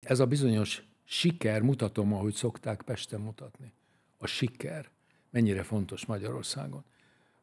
Ez a bizonyos siker, mutatom, ahogy szokták Pesten mutatni. A siker mennyire fontos Magyarországon.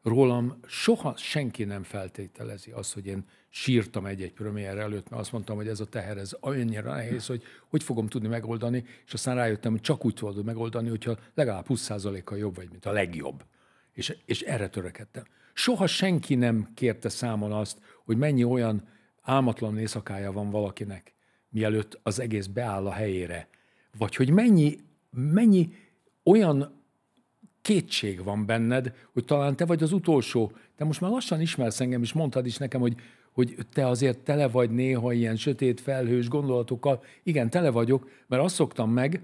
Rólam soha senki nem feltételezi azt, hogy én sírtam egy-egy premier előtt, mert azt mondtam, hogy ez a teher, ez annyira nehéz, hogy hogy fogom tudni megoldani, és aztán rájöttem, hogy csak úgy tudod megoldani, hogyha legalább 20%-kal jobb vagy, mint a legjobb. És, és erre törekedtem. Soha senki nem kérte számon azt, hogy mennyi olyan álmatlan éjszakája van valakinek, mielőtt az egész beáll a helyére. Vagy hogy mennyi, mennyi olyan kétség van benned, hogy talán te vagy az utolsó. Te most már lassan ismersz engem, és mondtad is nekem, hogy, hogy te azért tele vagy néha ilyen sötét, felhős gondolatokkal. Igen, tele vagyok, mert azt szoktam meg,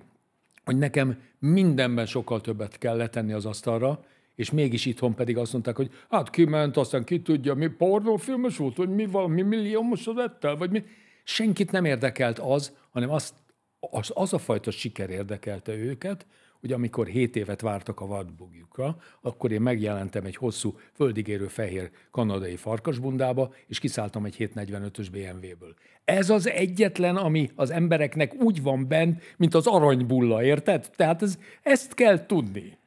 hogy nekem mindenben sokkal többet kell letenni az asztalra, és mégis itthon pedig azt mondták, hogy hát kiment, aztán ki tudja, mi pornófilmes volt, hogy mi valami milliómos lett el, vagy mi senkit nem érdekelt az, hanem az, az, az a fajta siker érdekelte őket, hogy amikor 7 évet vártak a vadbugjukra, akkor én megjelentem egy hosszú, földigérő fehér kanadai farkasbundába, és kiszálltam egy 745-ös BMW-ből. Ez az egyetlen, ami az embereknek úgy van bent, mint az aranybulla, érted? Tehát ez, ezt kell tudni.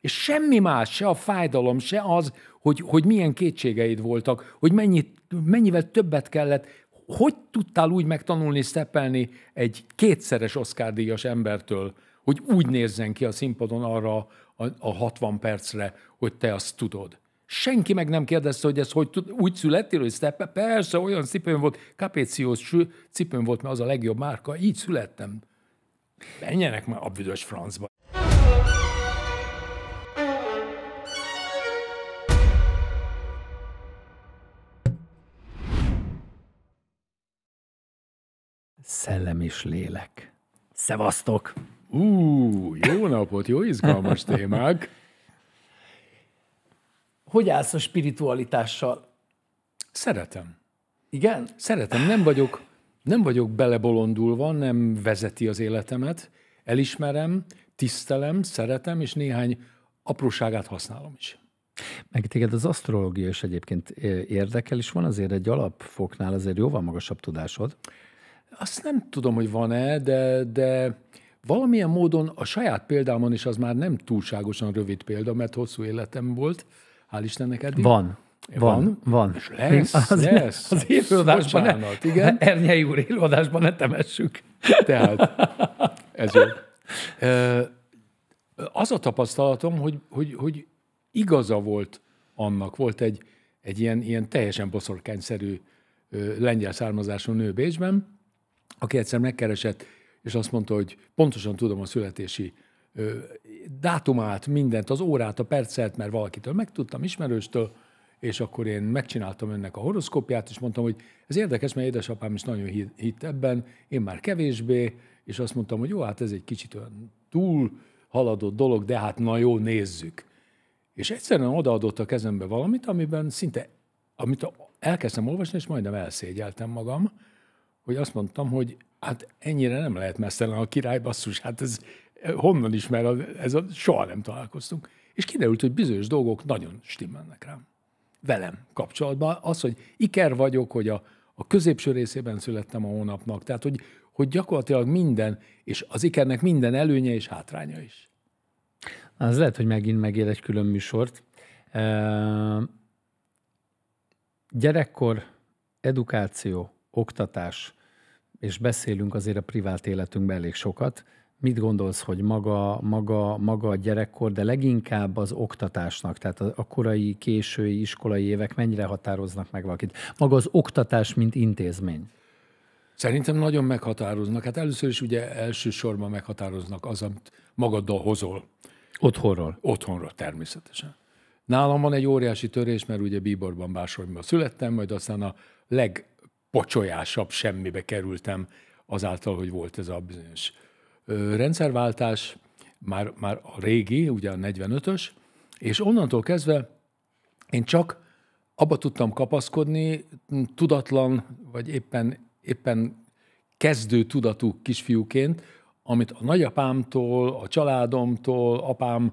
És semmi más, se a fájdalom, se az, hogy, hogy milyen kétségeid voltak, hogy mennyit, mennyivel többet kellett hogy tudtál úgy megtanulni steppelni egy kétszeres Oscar-díjas embertől, hogy úgy nézzen ki a színpadon arra a, a 60 percre, hogy te azt tudod? Senki meg nem kérdezte, hogy ez hogy tud, úgy születtél, hogy szepe, Persze, olyan cipőm volt, kapéciós cipőm volt, mert az a legjobb márka, így születtem. Menjenek már a büdös francba. szellem és lélek. Szevasztok! Ú, jó napot, jó izgalmas témák! Hogy állsz a spiritualitással? Szeretem. Igen? Szeretem. Nem vagyok, nem vagyok belebolondulva, nem vezeti az életemet. Elismerem, tisztelem, szeretem, és néhány apróságát használom is. Meg téged az asztrológia is egyébként eh, érdekel, és van azért egy alapfoknál azért jóval magasabb tudásod. Azt nem tudom, hogy van-e, de, de valamilyen módon a saját példámon is az már nem túlságosan rövid példa, mert hosszú életem volt, hál' Istennek eddig. Van. Van, van. van. És lesz, az, lesz. Az élőadásban, Bocsánat, ne, igen. Ernyei úr élőadásban ne temessük. Tehát, ez jó. Az a tapasztalatom, hogy, hogy, hogy igaza volt annak, volt egy, egy ilyen, ilyen teljesen boszorkányszerű lengyel származású nő Bécsben, aki egyszer megkeresett, és azt mondta, hogy pontosan tudom a születési ö, dátumát, mindent, az órát, a percet, mert valakitől megtudtam, ismerőstől, és akkor én megcsináltam önnek a horoszkópját, és mondtam, hogy ez érdekes, mert édesapám is nagyon hitt ebben, én már kevésbé, és azt mondtam, hogy jó, hát ez egy kicsit olyan túl haladott dolog, de hát na jó, nézzük. És egyszerűen odaadott a kezembe valamit, amiben szinte, amit elkezdtem olvasni, és majdnem elszégyeltem magam, hogy azt mondtam, hogy hát ennyire nem lehet messzelen a király, basszus, hát ez honnan ismer, ez a, soha nem találkoztunk. És kiderült, hogy bizonyos dolgok nagyon stimmelnek rám. Velem kapcsolatban. Az, hogy iker vagyok, hogy a, a középső részében születtem a hónapnak, tehát hogy, hogy gyakorlatilag minden, és az ikernek minden előnye és hátránya is. Az lehet, hogy megint megér egy külön műsort. Gyerekkor, edukáció, oktatás, és beszélünk azért a privát életünkben elég sokat. Mit gondolsz, hogy maga, maga, maga a gyerekkor, de leginkább az oktatásnak, tehát a korai, késői iskolai évek mennyire határoznak meg valakit? Maga az oktatás, mint intézmény? Szerintem nagyon meghatároznak. Hát először is ugye elsősorban meghatároznak az, amit magaddal hozol. Otthonról. Otthonról, természetesen. Nálam van egy óriási törés, mert ugye Bíborban, Bársonyban születtem, majd aztán a leg pocsolyásabb semmibe kerültem azáltal, hogy volt ez a bizonyos rendszerváltás, már, már a régi, ugye a 45-ös, és onnantól kezdve én csak abba tudtam kapaszkodni, tudatlan, vagy éppen, éppen kezdő tudatú kisfiúként, amit a nagyapámtól, a családomtól, apám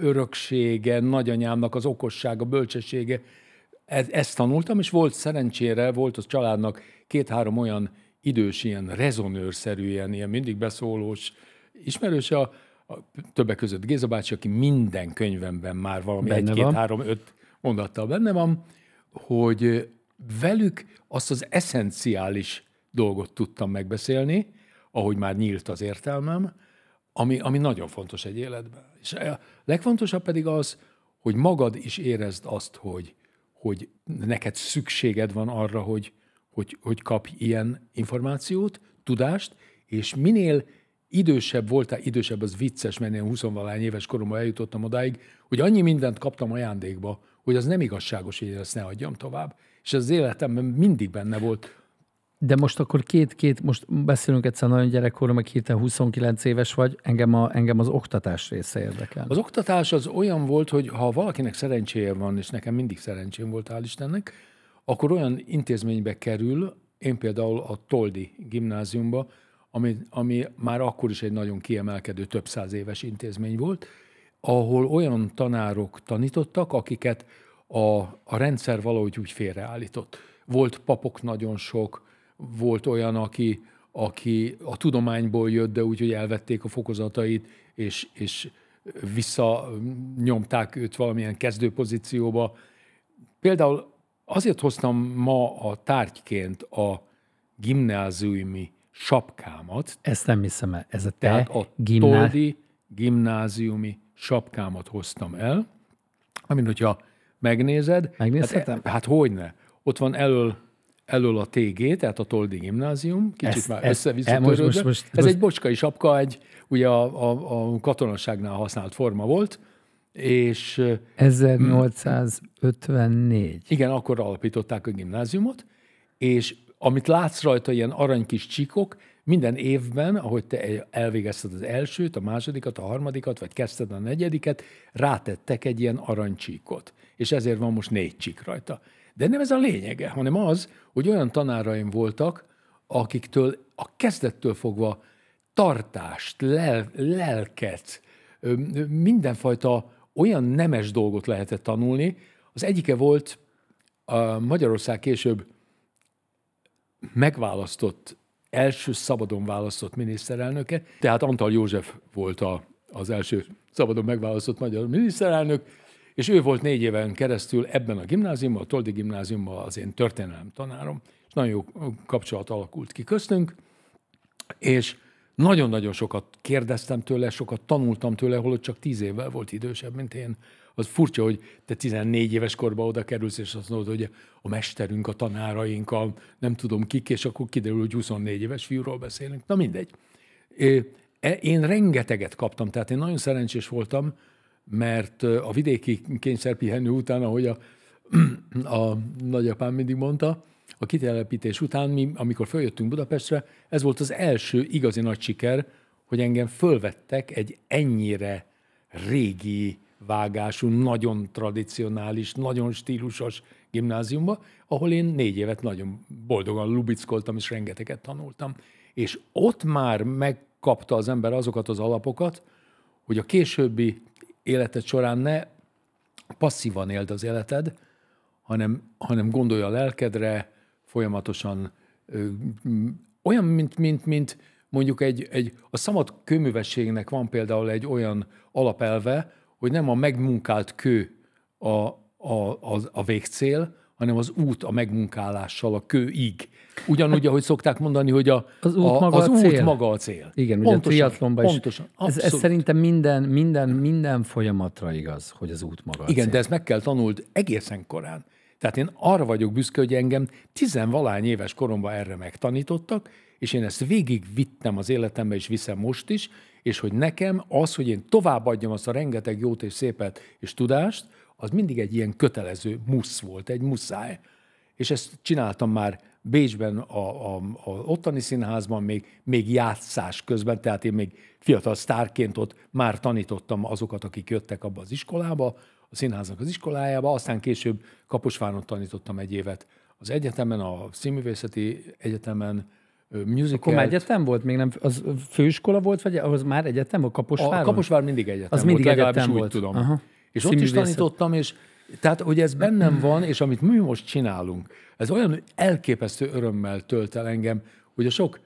öröksége, nagyanyámnak az okossága, bölcsessége ez, ezt tanultam, és volt szerencsére, volt az családnak két-három olyan idős, ilyen rezonőrszerű, ilyen, ilyen mindig beszólós ismerős, a, a, többek között Géza bácsi, aki minden könyvemben már valami benne egy, van. két, három, öt mondattal benne van, hogy velük azt az eszenciális dolgot tudtam megbeszélni, ahogy már nyílt az értelmem, ami, ami nagyon fontos egy életben. És a legfontosabb pedig az, hogy magad is érezd azt, hogy, hogy neked szükséged van arra, hogy, hogy, hogy kapj ilyen információt, tudást, és minél idősebb voltál, idősebb az vicces, mert én 20 éves koromban eljutottam odáig, hogy annyi mindent kaptam ajándékba, hogy az nem igazságos, hogy ezt ne adjam tovább. És az életemben mindig benne volt de most akkor két-két, most beszélünk egyszer nagyon gyerekkorú, meg hirtelen 29 éves vagy, engem, a, engem az oktatás része érdekel. Az oktatás az olyan volt, hogy ha valakinek szerencséje van, és nekem mindig szerencsém volt, hál' Istennek, akkor olyan intézménybe kerül, én például a Toldi gimnáziumba, ami, ami már akkor is egy nagyon kiemelkedő, több száz éves intézmény volt, ahol olyan tanárok tanítottak, akiket a, a rendszer valahogy úgy félreállított. Volt papok nagyon sok, volt olyan, aki, aki a tudományból jött, de úgy, hogy elvették a fokozatait, és, és visszanyomták őt valamilyen kezdőpozícióba. Például azért hoztam ma a tárgyként a gimnáziumi sapkámat. Ezt nem hiszem el. Ez a te Tehát a gimná... Toldi gimnáziumi sapkámat hoztam el, amin, hogyha megnézed. Megnézhetem? Hát, hát hogyne. Ott van elől elől a TG, tehát a Toldi Gimnázium, kicsit ezt, már össze e, most, most, most, Ez most. egy bocskai sapka, egy ugye a, a, a katonaságnál használt forma volt, és... 1854. Hmm. Igen, akkor alapították a gimnáziumot, és amit látsz rajta, ilyen arany kis csíkok, minden évben, ahogy te elvégezted az elsőt, a másodikat, a harmadikat, vagy kezdted a negyediket, rátettek egy ilyen aranycsíkot. És ezért van most négy csík rajta. De nem ez a lényege, hanem az, hogy olyan tanáraim voltak, akiktől a kezdettől fogva tartást, lel, lelket, mindenfajta olyan nemes dolgot lehetett tanulni. Az egyike volt a Magyarország később megválasztott, első szabadon választott miniszterelnöke, tehát Antal József volt a, az első szabadon megválasztott magyar miniszterelnök, és ő volt négy éven keresztül ebben a gimnáziumban, a Toldi gimnáziumban az én történelem tanárom, és nagyon jó kapcsolat alakult ki köztünk, és nagyon-nagyon sokat kérdeztem tőle, sokat tanultam tőle, holott csak tíz évvel volt idősebb, mint én. Az furcsa, hogy te 14 éves korba oda kerülsz, és azt mondod, hogy a mesterünk, a tanáraink, a nem tudom kik, és akkor kiderül, hogy 24 éves fiúról beszélünk. Na mindegy. E, én rengeteget kaptam, tehát én nagyon szerencsés voltam, mert a vidéki kényszerpihenő után, ahogy a, a nagyapám mindig mondta, a kitelepítés után, mi, amikor följöttünk Budapestre, ez volt az első igazi nagy siker, hogy engem fölvettek egy ennyire régi vágású, nagyon tradicionális, nagyon stílusos gimnáziumba, ahol én négy évet nagyon boldogan lubickoltam, és rengeteget tanultam. És ott már megkapta az ember azokat az alapokat, hogy a későbbi életed során ne passzívan éld az életed, hanem, hanem gondolj a lelkedre, folyamatosan ö, olyan, mint, mint, mint mondjuk egy, egy, a szabad kőművességnek van például egy olyan alapelve, hogy nem a megmunkált kő a, a, a, a végcél, hanem az út a megmunkálással a kőig. Ugyanúgy, ahogy szokták mondani, hogy a, az út, a, maga, az a cél. út maga a cél. Igen, pontosan, ugye a triatlonban is. Pontosan, ez, ez szerintem minden, minden, minden folyamatra igaz, hogy az út maga a Igen, cél. de ezt meg kell tanuld egészen korán. Tehát én arra vagyok büszke, hogy engem tizenvalány éves koromban erre megtanítottak, és én ezt végig vittem az életembe, és viszem most is, és hogy nekem az, hogy én továbbadjam azt a rengeteg jót és szépet és tudást, az mindig egy ilyen kötelező musz volt, egy muszáj. És ezt csináltam már Bécsben, a, a, a ottani színházban, még, még játszás közben, tehát én még fiatal sztárként ott már tanítottam azokat, akik jöttek abba az iskolába, a színháznak az iskolájába, aztán később Kaposváron tanítottam egy évet az egyetemen, a Színművészeti Egyetemen, musical. Akkor már egyetem volt? Még nem, az főiskola volt, vagy az már egyetem, a Kaposvár? A Kaposvár mindig egyetem az volt, mindig egyetem volt. tudom. Aha. És ott is tanítottam, és tehát, hogy ez bennem mm-hmm. van, és amit mi most csinálunk, ez olyan elképesztő örömmel tölt el engem, hogy a sok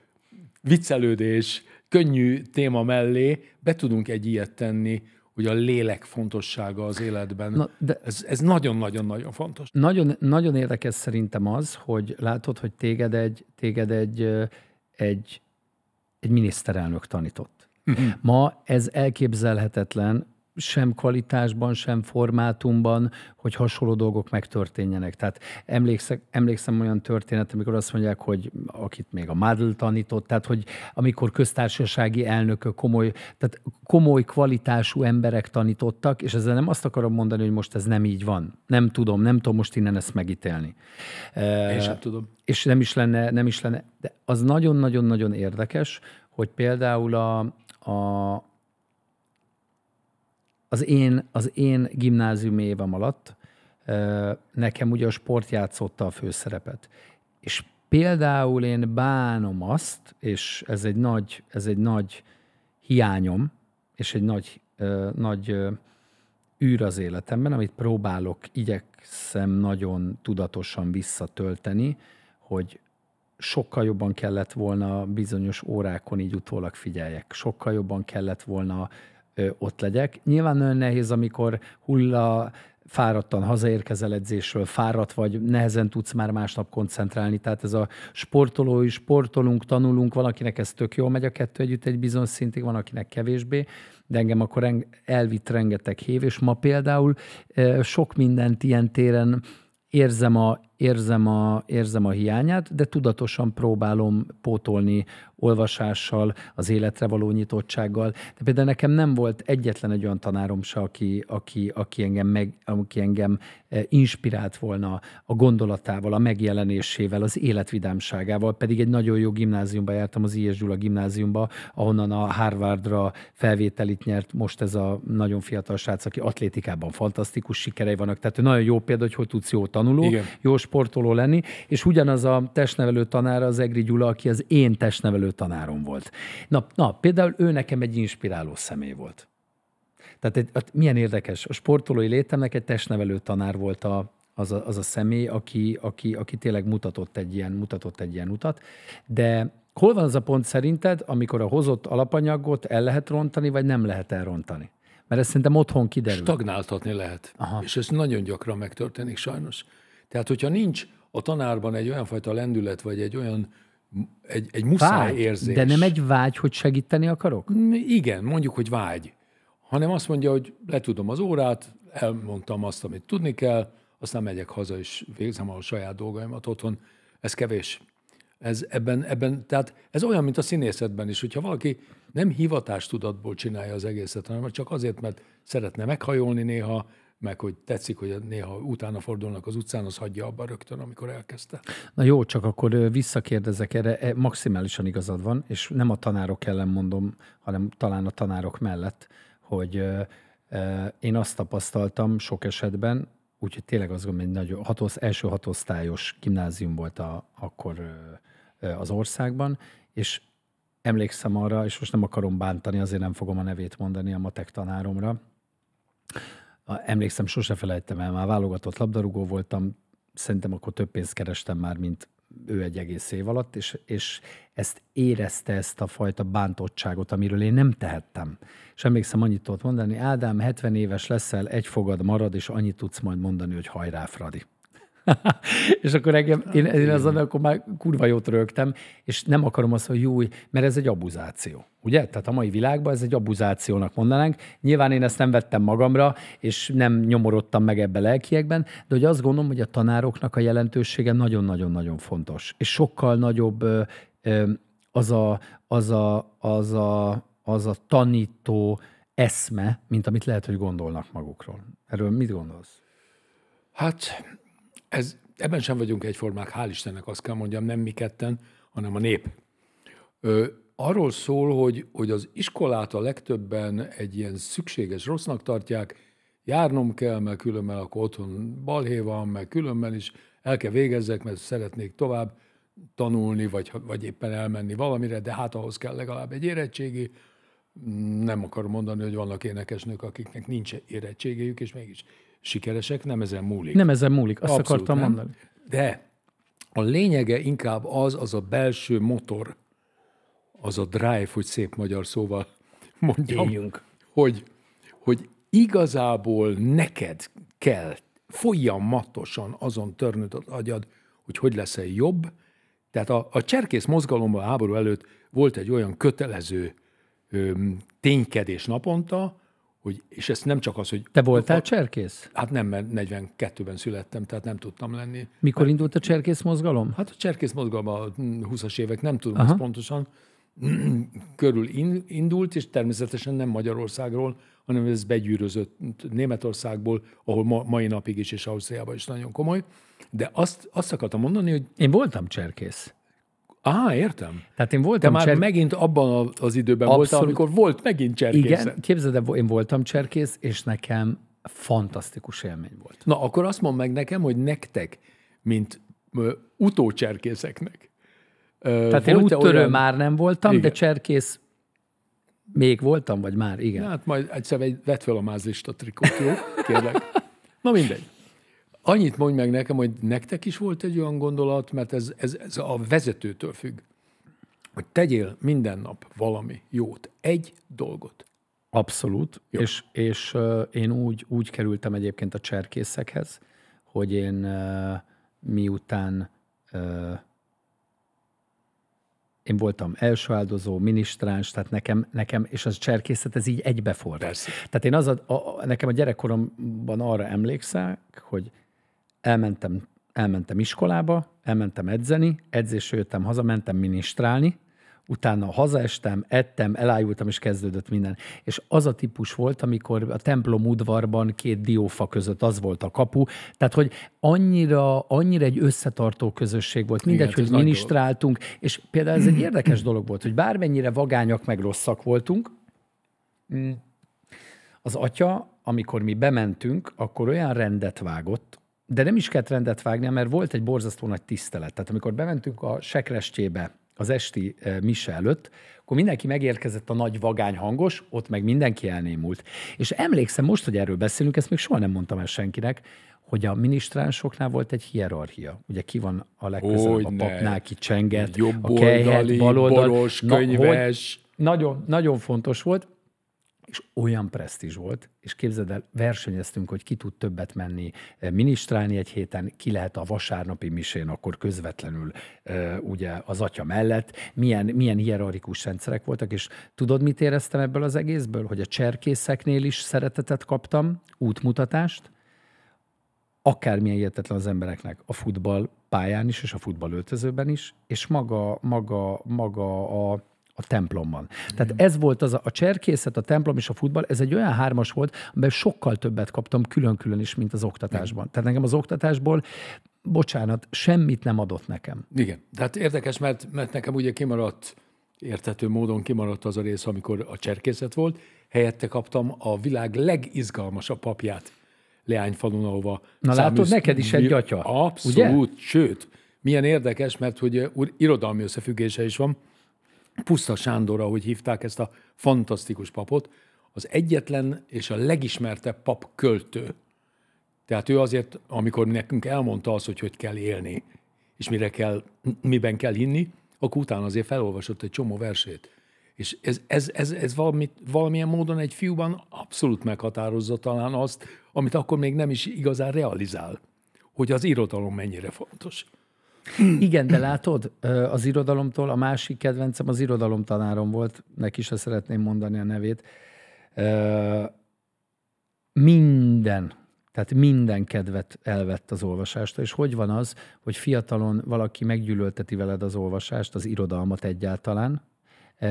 viccelődés, könnyű téma mellé be tudunk egy ilyet tenni, hogy a lélek fontossága az életben. Na, de ez nagyon-nagyon-nagyon fontos. Nagyon, nagyon érdekes szerintem az, hogy látod, hogy téged egy, téged egy, egy, egy miniszterelnök tanított. Mhm. Ma ez elképzelhetetlen, sem kvalitásban, sem formátumban, hogy hasonló dolgok megtörténjenek. Tehát emlékszem, emlékszem olyan történet, amikor azt mondják, hogy akit még a Madl tanított, tehát hogy amikor köztársasági elnökök komoly, tehát komoly kvalitású emberek tanítottak, és ezzel nem azt akarom mondani, hogy most ez nem így van. Nem tudom, nem tudom most innen ezt megítélni. Én sem eh, tudom. És nem is lenne, nem is lenne. De az nagyon-nagyon-nagyon érdekes, hogy például a, a, az én, az én gimnázium évem alatt nekem ugye a sport játszotta a főszerepet. És például én bánom azt, és ez egy nagy, ez egy nagy hiányom, és egy nagy, nagy űr az életemben, amit próbálok, igyekszem nagyon tudatosan visszatölteni, hogy sokkal jobban kellett volna bizonyos órákon így utólag figyeljek, sokkal jobban kellett volna ott legyek. Nyilván nagyon nehéz, amikor hulla fáradtan hazaérkezel edzésről, fáradt vagy, nehezen tudsz már másnap koncentrálni. Tehát ez a sportolói, sportolunk, tanulunk, valakinek ez tök jól megy a kettő együtt egy bizonyos szintig, van akinek kevésbé, de engem akkor elvitt rengeteg hív, és ma például sok mindent ilyen téren érzem a érzem a, érzem a hiányát, de tudatosan próbálom pótolni olvasással, az életre való nyitottsággal. De például nekem nem volt egyetlen egy olyan tanárom se, aki, aki, aki, engem, meg, aki engem e, inspirált volna a gondolatával, a megjelenésével, az életvidámságával, pedig egy nagyon jó gimnáziumba jártam, az I.S. Gyula gimnáziumba, ahonnan a Harvardra felvételit nyert most ez a nagyon fiatal srác, aki atlétikában fantasztikus sikerei vannak. Tehát nagyon jó példa, hogy hogy tudsz jó tanuló, Igen. jó sportoló lenni, és ugyanaz a testnevelő tanára az Egri Gyula, aki az én testnevelő tanárom volt. Na, na például ő nekem egy inspiráló személy volt. Tehát egy, hát milyen érdekes, a sportolói létemnek egy testnevelő tanár volt a, az, a, az a személy, aki, aki, aki tényleg mutatott egy, ilyen, mutatott egy ilyen utat. De hol van az a pont szerinted, amikor a hozott alapanyagot el lehet rontani, vagy nem lehet elrontani? Mert ez szerintem otthon kiderül. Stagnáltatni lehet. Aha. És ez nagyon gyakran megtörténik sajnos. Tehát, hogyha nincs a tanárban egy olyan fajta lendület, vagy egy olyan egy, egy muszáj vágy, érzés. De nem egy vágy, hogy segíteni akarok? Mm, igen, mondjuk, hogy vágy. Hanem azt mondja, hogy letudom az órát, elmondtam azt, amit tudni kell, aztán megyek haza, és végzem a saját dolgaimat otthon. Ez kevés. Ez, ebben, ebben, tehát ez olyan, mint a színészetben is, hogyha valaki nem hivatástudatból csinálja az egészet, hanem csak azért, mert szeretne meghajolni néha, meg hogy tetszik, hogy néha utána fordulnak az utcán, az hagyja abba rögtön, amikor elkezdte. Na jó, csak akkor visszakérdezek erre, e, maximálisan igazad van, és nem a tanárok ellen mondom, hanem talán a tanárok mellett, hogy én azt tapasztaltam sok esetben, úgyhogy tényleg azt gondolom, hogy nagy, hatos, első hatosztályos gimnázium volt a, akkor az országban, és emlékszem arra, és most nem akarom bántani, azért nem fogom a nevét mondani a matek tanáromra, emlékszem, sose felejtem el, már válogatott labdarúgó voltam, szerintem akkor több pénzt kerestem már, mint ő egy egész év alatt, és, és ezt érezte, ezt a fajta bántottságot, amiről én nem tehettem. És emlékszem, annyit tudott mondani, Ádám, 70 éves leszel, egy fogad marad, és annyit tudsz majd mondani, hogy hajrá, Fradi. és akkor engem, én, én azon akkor már kurva jót rögtem, és nem akarom azt, hogy júj, mert ez egy abuzáció. Ugye? Tehát a mai világban ez egy abuzációnak mondanánk. Nyilván én ezt nem vettem magamra, és nem nyomorodtam meg ebbe lelkiekben, de hogy azt gondolom, hogy a tanároknak a jelentősége nagyon-nagyon-nagyon fontos. És sokkal nagyobb az a, az a, az a, az a tanító eszme, mint amit lehet, hogy gondolnak magukról. Erről mit gondolsz? Hát ez, ebben sem vagyunk egyformák, hál' Istennek azt kell mondjam, nem mi ketten, hanem a nép. Ö, arról szól, hogy, hogy az iskolát a legtöbben egy ilyen szükséges rossznak tartják, járnom kell, mert különben akkor otthon balhé van, mert különben is el kell végezzek, mert szeretnék tovább tanulni, vagy, vagy éppen elmenni valamire, de hát ahhoz kell legalább egy érettségi. Nem akarom mondani, hogy vannak énekesnők, akiknek nincs érettségéjük, és mégis sikeresek, nem ezen múlik. Nem ezen múlik, azt Abszolút, akartam nem? mondani. De a lényege inkább az, az a belső motor, az a drive, hogy szép magyar szóval mondjam, Éljünk. hogy, hogy igazából neked kell folyamatosan azon törnöd az agyad, hogy hogy leszel jobb. Tehát a, a cserkész mozgalomban háború előtt volt egy olyan kötelező öm, ténykedés naponta, hogy, és ezt nem csak az, hogy... Te voltál a, cserkész? Hát nem, mert 42-ben születtem, tehát nem tudtam lenni. Mikor hát, indult a cserkész mozgalom? Hát a cserkész mozgalom a 20-as hm, évek, nem tudom ezt pontosan, körül indult, és természetesen nem Magyarországról, hanem ez begyűrözött Németországból, ahol ma, mai napig is, és Ausztriában is nagyon komoly. De azt, azt akartam mondani, hogy... Én voltam cserkész. Á, értem. Tehát én voltam De már cser... megint abban az időben Abszolút... voltam, amikor volt megint cserkész. Igen, képzeld el, én voltam cserkész, és nekem fantasztikus élmény volt. Na, akkor azt mondd meg nekem, hogy nektek, mint ö, utócserkészeknek. Ö, Tehát én úttörő olyan... már nem voltam, igen. de cserkész még voltam, vagy már, igen. Na, hát majd egyszer vedd fel a mázlista trikót, jó? Kérlek. Na mindegy. Annyit mondj meg nekem, hogy nektek is volt egy olyan gondolat, mert ez, ez, ez a vezetőtől függ, hogy tegyél minden nap valami jót, egy dolgot. Abszolút, Jó. és, és uh, én úgy, úgy kerültem egyébként a cserkészekhez, hogy én uh, miután uh, én voltam első áldozó, minisztráns, tehát nekem, nekem és az cserkészet, ez így egybefordult. Tehát én az a, a, nekem a gyerekkoromban arra emlékszem, hogy elmentem, elmentem iskolába, elmentem edzeni, edzésre jöttem haza, mentem ministrálni, utána hazaestem, ettem, elájultam, és kezdődött minden. És az a típus volt, amikor a templom udvarban két diófa között az volt a kapu, tehát hogy annyira, annyira egy összetartó közösség volt, mindegy, Igen, hogy minisztráltunk, és például ez egy érdekes dolog volt, hogy bármennyire vagányak meg rosszak voltunk, mm, az atya, amikor mi bementünk, akkor olyan rendet vágott, de nem is kellett rendet vágni, mert volt egy borzasztó nagy tisztelet. Tehát amikor bementünk a sekrestjébe az esti eh, mise előtt, akkor mindenki megérkezett a nagy vagány hangos, ott meg mindenki elnémult. És emlékszem, most, hogy erről beszélünk, ezt még soha nem mondtam el senkinek, hogy a minisztránsoknál volt egy hierarchia. Ugye ki van a legközelebb hogy a papnál, ne. ki csenget, Jobb a kejhet, baloldal. Boros, Na, Hogy nagyon, nagyon fontos volt, és olyan presztízs volt, és képzeld el, versenyeztünk, hogy ki tud többet menni eh, minisztrálni egy héten, ki lehet a vasárnapi misén akkor közvetlenül eh, ugye az atya mellett, milyen, milyen hierarchikus rendszerek voltak, és tudod, mit éreztem ebből az egészből? Hogy a cserkészeknél is szeretetet kaptam, útmutatást, akármilyen értetlen az embereknek a futball pályán is, és a futballöltözőben is, és maga, maga, maga a, a templomban. Tehát ez volt az a, a cserkészet, a templom és a futball, ez egy olyan hármas volt, amiben sokkal többet kaptam külön-külön is, mint az oktatásban. Igen. Tehát nekem az oktatásból bocsánat, semmit nem adott nekem. Igen, tehát érdekes, mert, mert nekem ugye kimaradt, érthető módon kimaradt az a rész, amikor a cserkészet volt, helyette kaptam a világ legizgalmasabb papját Leányfalun, ahova... Na száműz... látod, neked is egy atya. Abszolút, ugye? sőt, milyen érdekes, mert hogy irodalmi összefüggése is van, Puszta Sándor, ahogy hívták ezt a fantasztikus papot, az egyetlen és a legismertebb pap költő. Tehát ő azért, amikor nekünk elmondta azt, hogy hogy kell élni, és mire kell, miben kell hinni, akkor utána azért felolvasott egy csomó versét. És ez, ez, ez, ez valamit, valamilyen módon egy fiúban abszolút meghatározza talán azt, amit akkor még nem is igazán realizál, hogy az irodalom mennyire fontos. Igen, de látod, az irodalomtól a másik kedvencem az tanárom volt, neki se szeretném mondani a nevét. Minden, tehát minden kedvet elvett az olvasástól, és hogy van az, hogy fiatalon valaki meggyűlölteti veled az olvasást, az irodalmat egyáltalán,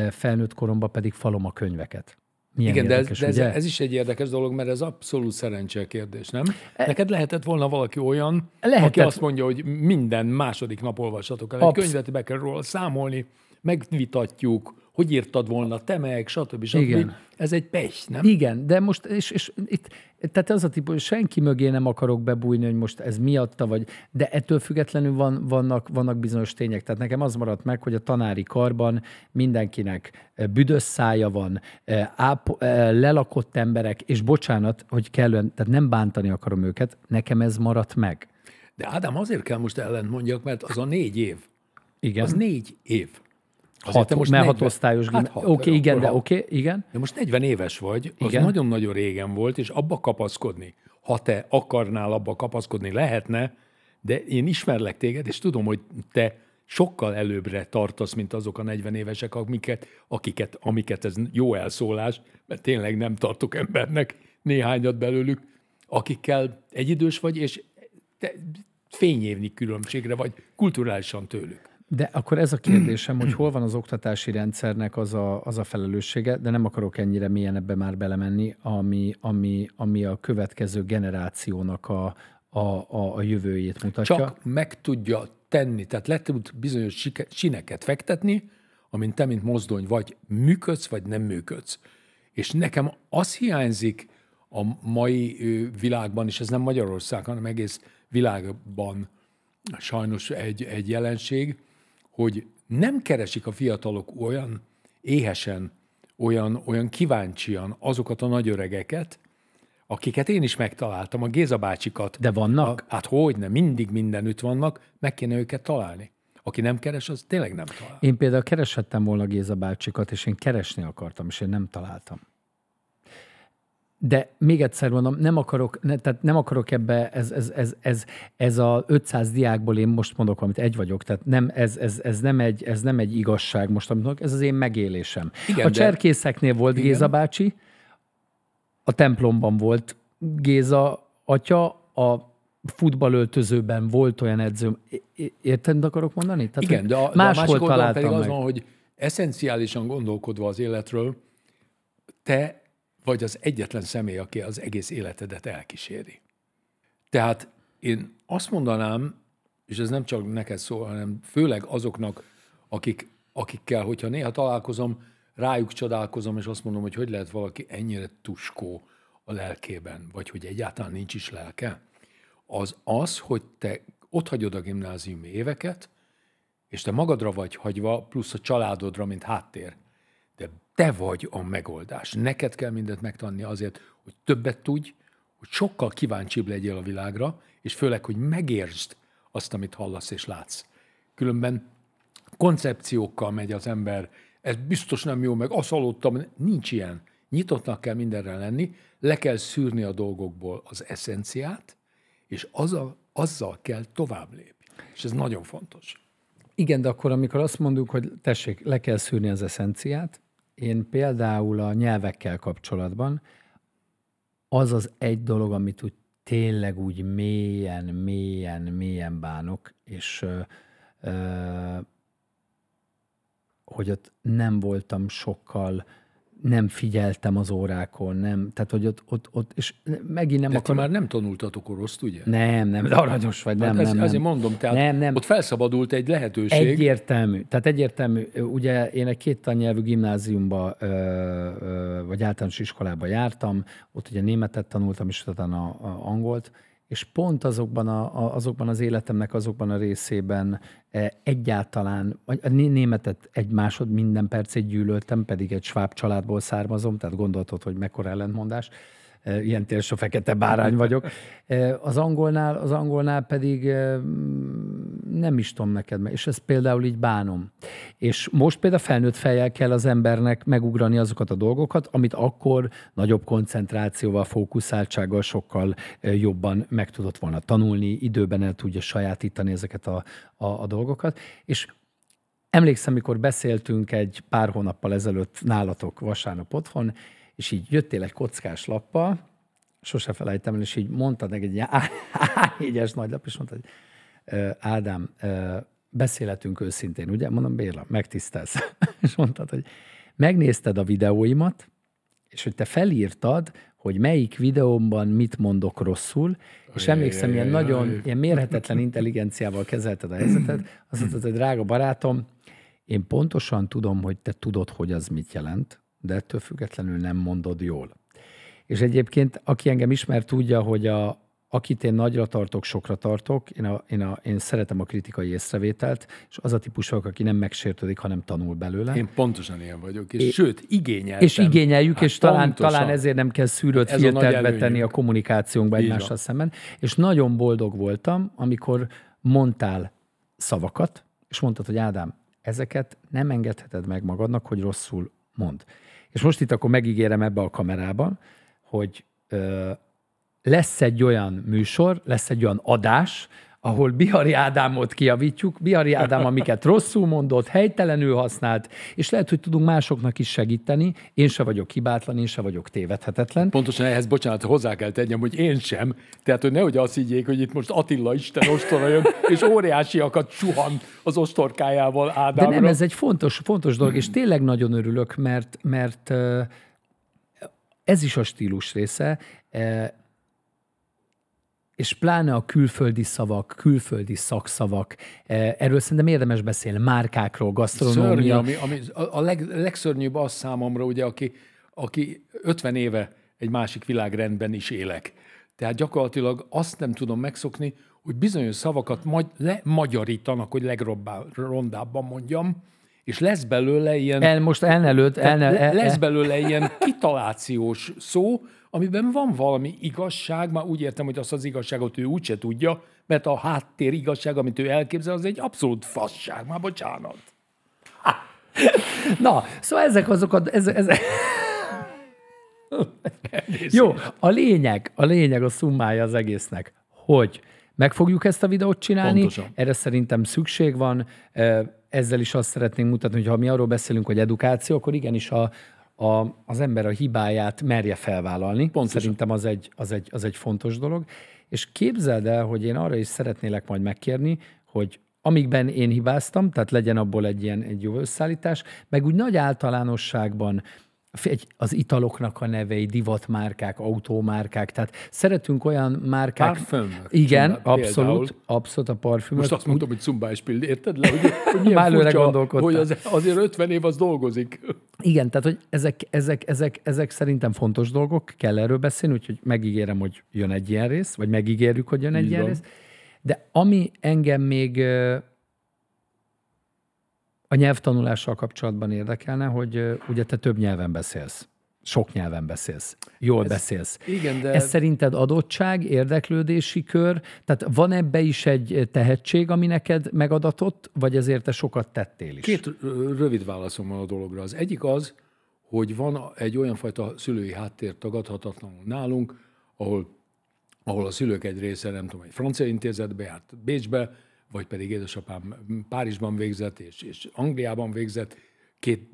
felnőtt koromban pedig falom a könyveket. Milyen Igen, érdekes, de, ez, de ez, ez is egy érdekes dolog, mert ez abszolút szerencse kérdés, nem? E, Neked lehetett volna valaki olyan, lehetett. aki azt mondja, hogy minden második nap olvashatok el egy könyvet, be kell róla számolni, megvitatjuk, hogy írtad volna te meg, stb. stb. Igen. Ez egy pech, nem? Igen, de most, és, és itt, tehát az a típus, hogy senki mögé nem akarok bebújni, hogy most ez miatta vagy, de ettől függetlenül van, vannak, vannak bizonyos tények. Tehát nekem az maradt meg, hogy a tanári karban mindenkinek eh, büdös szája van, eh, áp, eh, lelakott emberek, és bocsánat, hogy kellően, tehát nem bántani akarom őket, nekem ez maradt meg. De Ádám, azért kell most ellent mondjak, mert az a négy év. Igen. Az négy év hat, most mert hát hat osztályos hát gimnázium. Oké, okay, igen, de oké, okay, igen. De most 40 éves vagy, az nagyon-nagyon régen volt, és abba kapaszkodni, ha te akarnál abba kapaszkodni, lehetne, de én ismerlek téged, és tudom, hogy te sokkal előbbre tartasz, mint azok a 40 évesek, amiket, akiket, amiket ez jó elszólás, mert tényleg nem tartok embernek néhányat belőlük, akikkel egyidős vagy, és te fényévnyi különbségre vagy kulturálisan tőlük. De akkor ez a kérdésem, hogy hol van az oktatási rendszernek az a, az a felelőssége, de nem akarok ennyire mélyen ebbe már belemenni, ami, ami, ami a következő generációnak a, a, a, a jövőjét mutatja. Csak meg tudja tenni, tehát le tud bizonyos sineket fektetni, amint te, mint mozdony vagy működsz, vagy nem működsz. És nekem az hiányzik a mai világban, és ez nem Magyarország, hanem egész világban sajnos egy, egy jelenség, hogy nem keresik a fiatalok olyan éhesen, olyan, olyan kíváncsian azokat a nagyöregeket, akiket én is megtaláltam, a Géza bácsikat. De vannak? A, hát hogyne, mindig mindenütt vannak, meg kéne őket találni. Aki nem keres, az tényleg nem talál. Én például kereshettem volna Géza bácsikat, és én keresni akartam, és én nem találtam de még egyszer mondom, nem akarok, ne, tehát nem akarok ebbe, ez, ez, ez, ez, ez a 500 diákból én most mondok, amit egy vagyok, tehát nem, ez, ez, ez, nem, egy, ez nem egy igazság most, amit mondok, ez az én megélésem. Igen, a de... cserkészeknél volt Igen. Géza bácsi, a templomban volt Géza atya, a futballöltözőben volt olyan edzőm. Érted, mit akarok mondani? Tehát, Igen, de a, de a másik oldalon pedig meg. az van, hogy eszenciálisan gondolkodva az életről, te vagy az egyetlen személy, aki az egész életedet elkíséri. Tehát én azt mondanám, és ez nem csak neked szól, hanem főleg azoknak, akik, akikkel, hogyha néha találkozom, rájuk csodálkozom, és azt mondom, hogy hogy lehet valaki ennyire tuskó a lelkében, vagy hogy egyáltalán nincs is lelke, az az, hogy te ott hagyod a gimnáziumi éveket, és te magadra vagy hagyva, plusz a családodra, mint háttér te vagy a megoldás. Neked kell mindent megtanni azért, hogy többet tudj, hogy sokkal kíváncsibb legyél a világra, és főleg, hogy megértsd azt, amit hallasz és látsz. Különben koncepciókkal megy az ember, ez biztos nem jó, meg azt hallottam, nincs ilyen. Nyitottnak kell mindenre lenni, le kell szűrni a dolgokból az eszenciát, és azzal, azzal kell tovább lépni. És ez nagyon fontos. Igen, de akkor amikor azt mondjuk, hogy tessék, le kell szűrni az eszenciát, én például a nyelvekkel kapcsolatban az az egy dolog, amit úgy tényleg úgy mélyen, mélyen, mélyen bánok, és ö, ö, hogy ott nem voltam sokkal nem figyeltem az órákon, nem, tehát hogy ott, ott, ott és megint nem de akar... már nem tanultatok oroszt, ugye? Nem, nem, de aranyos vagy, hát nem, hát ez, nem, Azért mondom, tehát nem, nem. ott felszabadult egy lehetőség. Egyértelmű, tehát egyértelmű, ugye én egy két tannyelvű gimnáziumba, ö, ö, vagy általános iskolába jártam, ott ugye németet tanultam, és utána angolt, és pont azokban, a, a, azokban az életemnek azokban a részében e, egyáltalán, vagy a németet egy másod minden percét gyűlöltem, pedig egy sváb családból származom, tehát gondoltad, hogy mekkora ellentmondás, ilyen térső fekete bárány vagyok. Az angolnál, az angolnál pedig nem is tudom neked meg, és ez például így bánom. És most például felnőtt fejjel kell az embernek megugrani azokat a dolgokat, amit akkor nagyobb koncentrációval, fókuszáltsággal sokkal jobban meg tudott volna tanulni, időben el tudja sajátítani ezeket a, a, a dolgokat. És emlékszem, mikor beszéltünk egy pár hónappal ezelőtt nálatok vasárnap otthon, és így jöttél egy kockás lappal, sose felejtem el, és így mondtad neki egy ilyen A4-es nagylap, és mondtad, hogy Ádám, beszéletünk őszintén, ugye? Mondom, Béla, megtisztelsz. és mondtad, hogy megnézted a videóimat, és hogy te felírtad, hogy melyik videómban mit mondok rosszul, és ajaj, emlékszem, ajaj, ilyen nagyon ilyen mérhetetlen intelligenciával kezelted a helyzetet, azt mondtad, hogy drága barátom, én pontosan tudom, hogy te tudod, hogy az mit jelent, de ettől függetlenül nem mondod jól. És egyébként, aki engem ismer, tudja, hogy a, akit én nagyra tartok, sokra tartok, én, a, én, a, én szeretem a kritikai észrevételt, és az a típus vagyok, aki nem megsértődik, hanem tanul belőle. Én pontosan ilyen vagyok, és é, sőt, igényeljük. És igényeljük, hát és talán, talán ezért nem kell szűrőt, filtert betenni a kommunikációnkba egymással szemben. És nagyon boldog voltam, amikor mondtál szavakat, és mondtad, hogy Ádám, ezeket nem engedheted meg magadnak, hogy rosszul mond. És most itt akkor megígérem ebbe a kamerában, hogy ö, lesz egy olyan műsor, lesz egy olyan adás, ahol Bihari Ádámot kiavítjuk, Bihari Ádám, amiket rosszul mondott, helytelenül használt, és lehet, hogy tudunk másoknak is segíteni. Én se vagyok hibátlan, én se vagyok tévedhetetlen. Pontosan ehhez, bocsánat, hozzá kell tegyem, hogy én sem. Tehát, hogy nehogy azt higgyék, hogy itt most Attila Isten ostora jön, és óriásiakat suhan az ostorkájával Ádámra. De nem, ez egy fontos, fontos dolog, és tényleg nagyon örülök, mert, mert ez is a stílus része és pláne a külföldi szavak, külföldi szakszavak, e, erről szerintem érdemes beszélni, márkákról, gasztronómia. Szörnyű, ami, ami a leg, legszörnyűbb az számomra, ugye, aki, aki 50 éve egy másik világrendben is élek. Tehát gyakorlatilag azt nem tudom megszokni, hogy bizonyos szavakat magy- le magyarítanak, hogy rondábban mondjam, és lesz belőle ilyen... El, most elnelőtt, elnel, el, Lesz e- belőle ilyen kitalációs szó, amiben van valami igazság, már úgy értem, hogy azt az igazságot ő úgyse tudja, mert a háttér igazság, amit ő elképzel, az egy abszolút fasság, már bocsánat. Na, szóval ezek azok a... Ez, ez... Jó, a lényeg, a lényeg, a szumája az egésznek, hogy meg fogjuk ezt a videót csinálni, Pontosan. erre szerintem szükség van, ezzel is azt szeretnénk mutatni, hogy ha mi arról beszélünk, hogy edukáció, akkor igenis a, a, az ember a hibáját merje felvállalni. Pontosan. Szerintem az egy, az, egy, az egy fontos dolog. És képzeld el, hogy én arra is szeretnélek majd megkérni, hogy amikben én hibáztam, tehát legyen abból egy ilyen egy jó összeállítás, meg úgy nagy általánosságban az italoknak a nevei, divatmárkák, autómárkák, tehát szeretünk olyan márkák... Parfüm. Igen, csinál, abszolút, például. abszolút a parfümök. Most azt mondtam, hogy is pill, érted le, hogy, hogy milyen furcsa, gondolkodtam. hogy az, azért 50 év az dolgozik. Igen, tehát hogy ezek, ezek, ezek, ezek szerintem fontos dolgok, kell erről beszélni, úgyhogy megígérem, hogy jön egy ilyen rész, vagy megígérjük, hogy jön egy Így ilyen van. rész. De ami engem még a nyelvtanulással kapcsolatban érdekelne, hogy ugye te több nyelven beszélsz. Sok nyelven beszélsz. Jól ez, beszélsz. Igen, de... Ez szerinted adottság, érdeklődési kör? Tehát van ebbe is egy tehetség, ami neked megadatott, vagy ezért te sokat tettél is? Két rövid válaszom van a dologra. Az egyik az, hogy van egy olyan fajta szülői háttér tagadhatatlanul nálunk, ahol, ahol a szülők egy része, nem tudom, egy francia intézetbe járt Bécsbe, vagy pedig édesapám Párizsban végzett, és, és Angliában végzett, két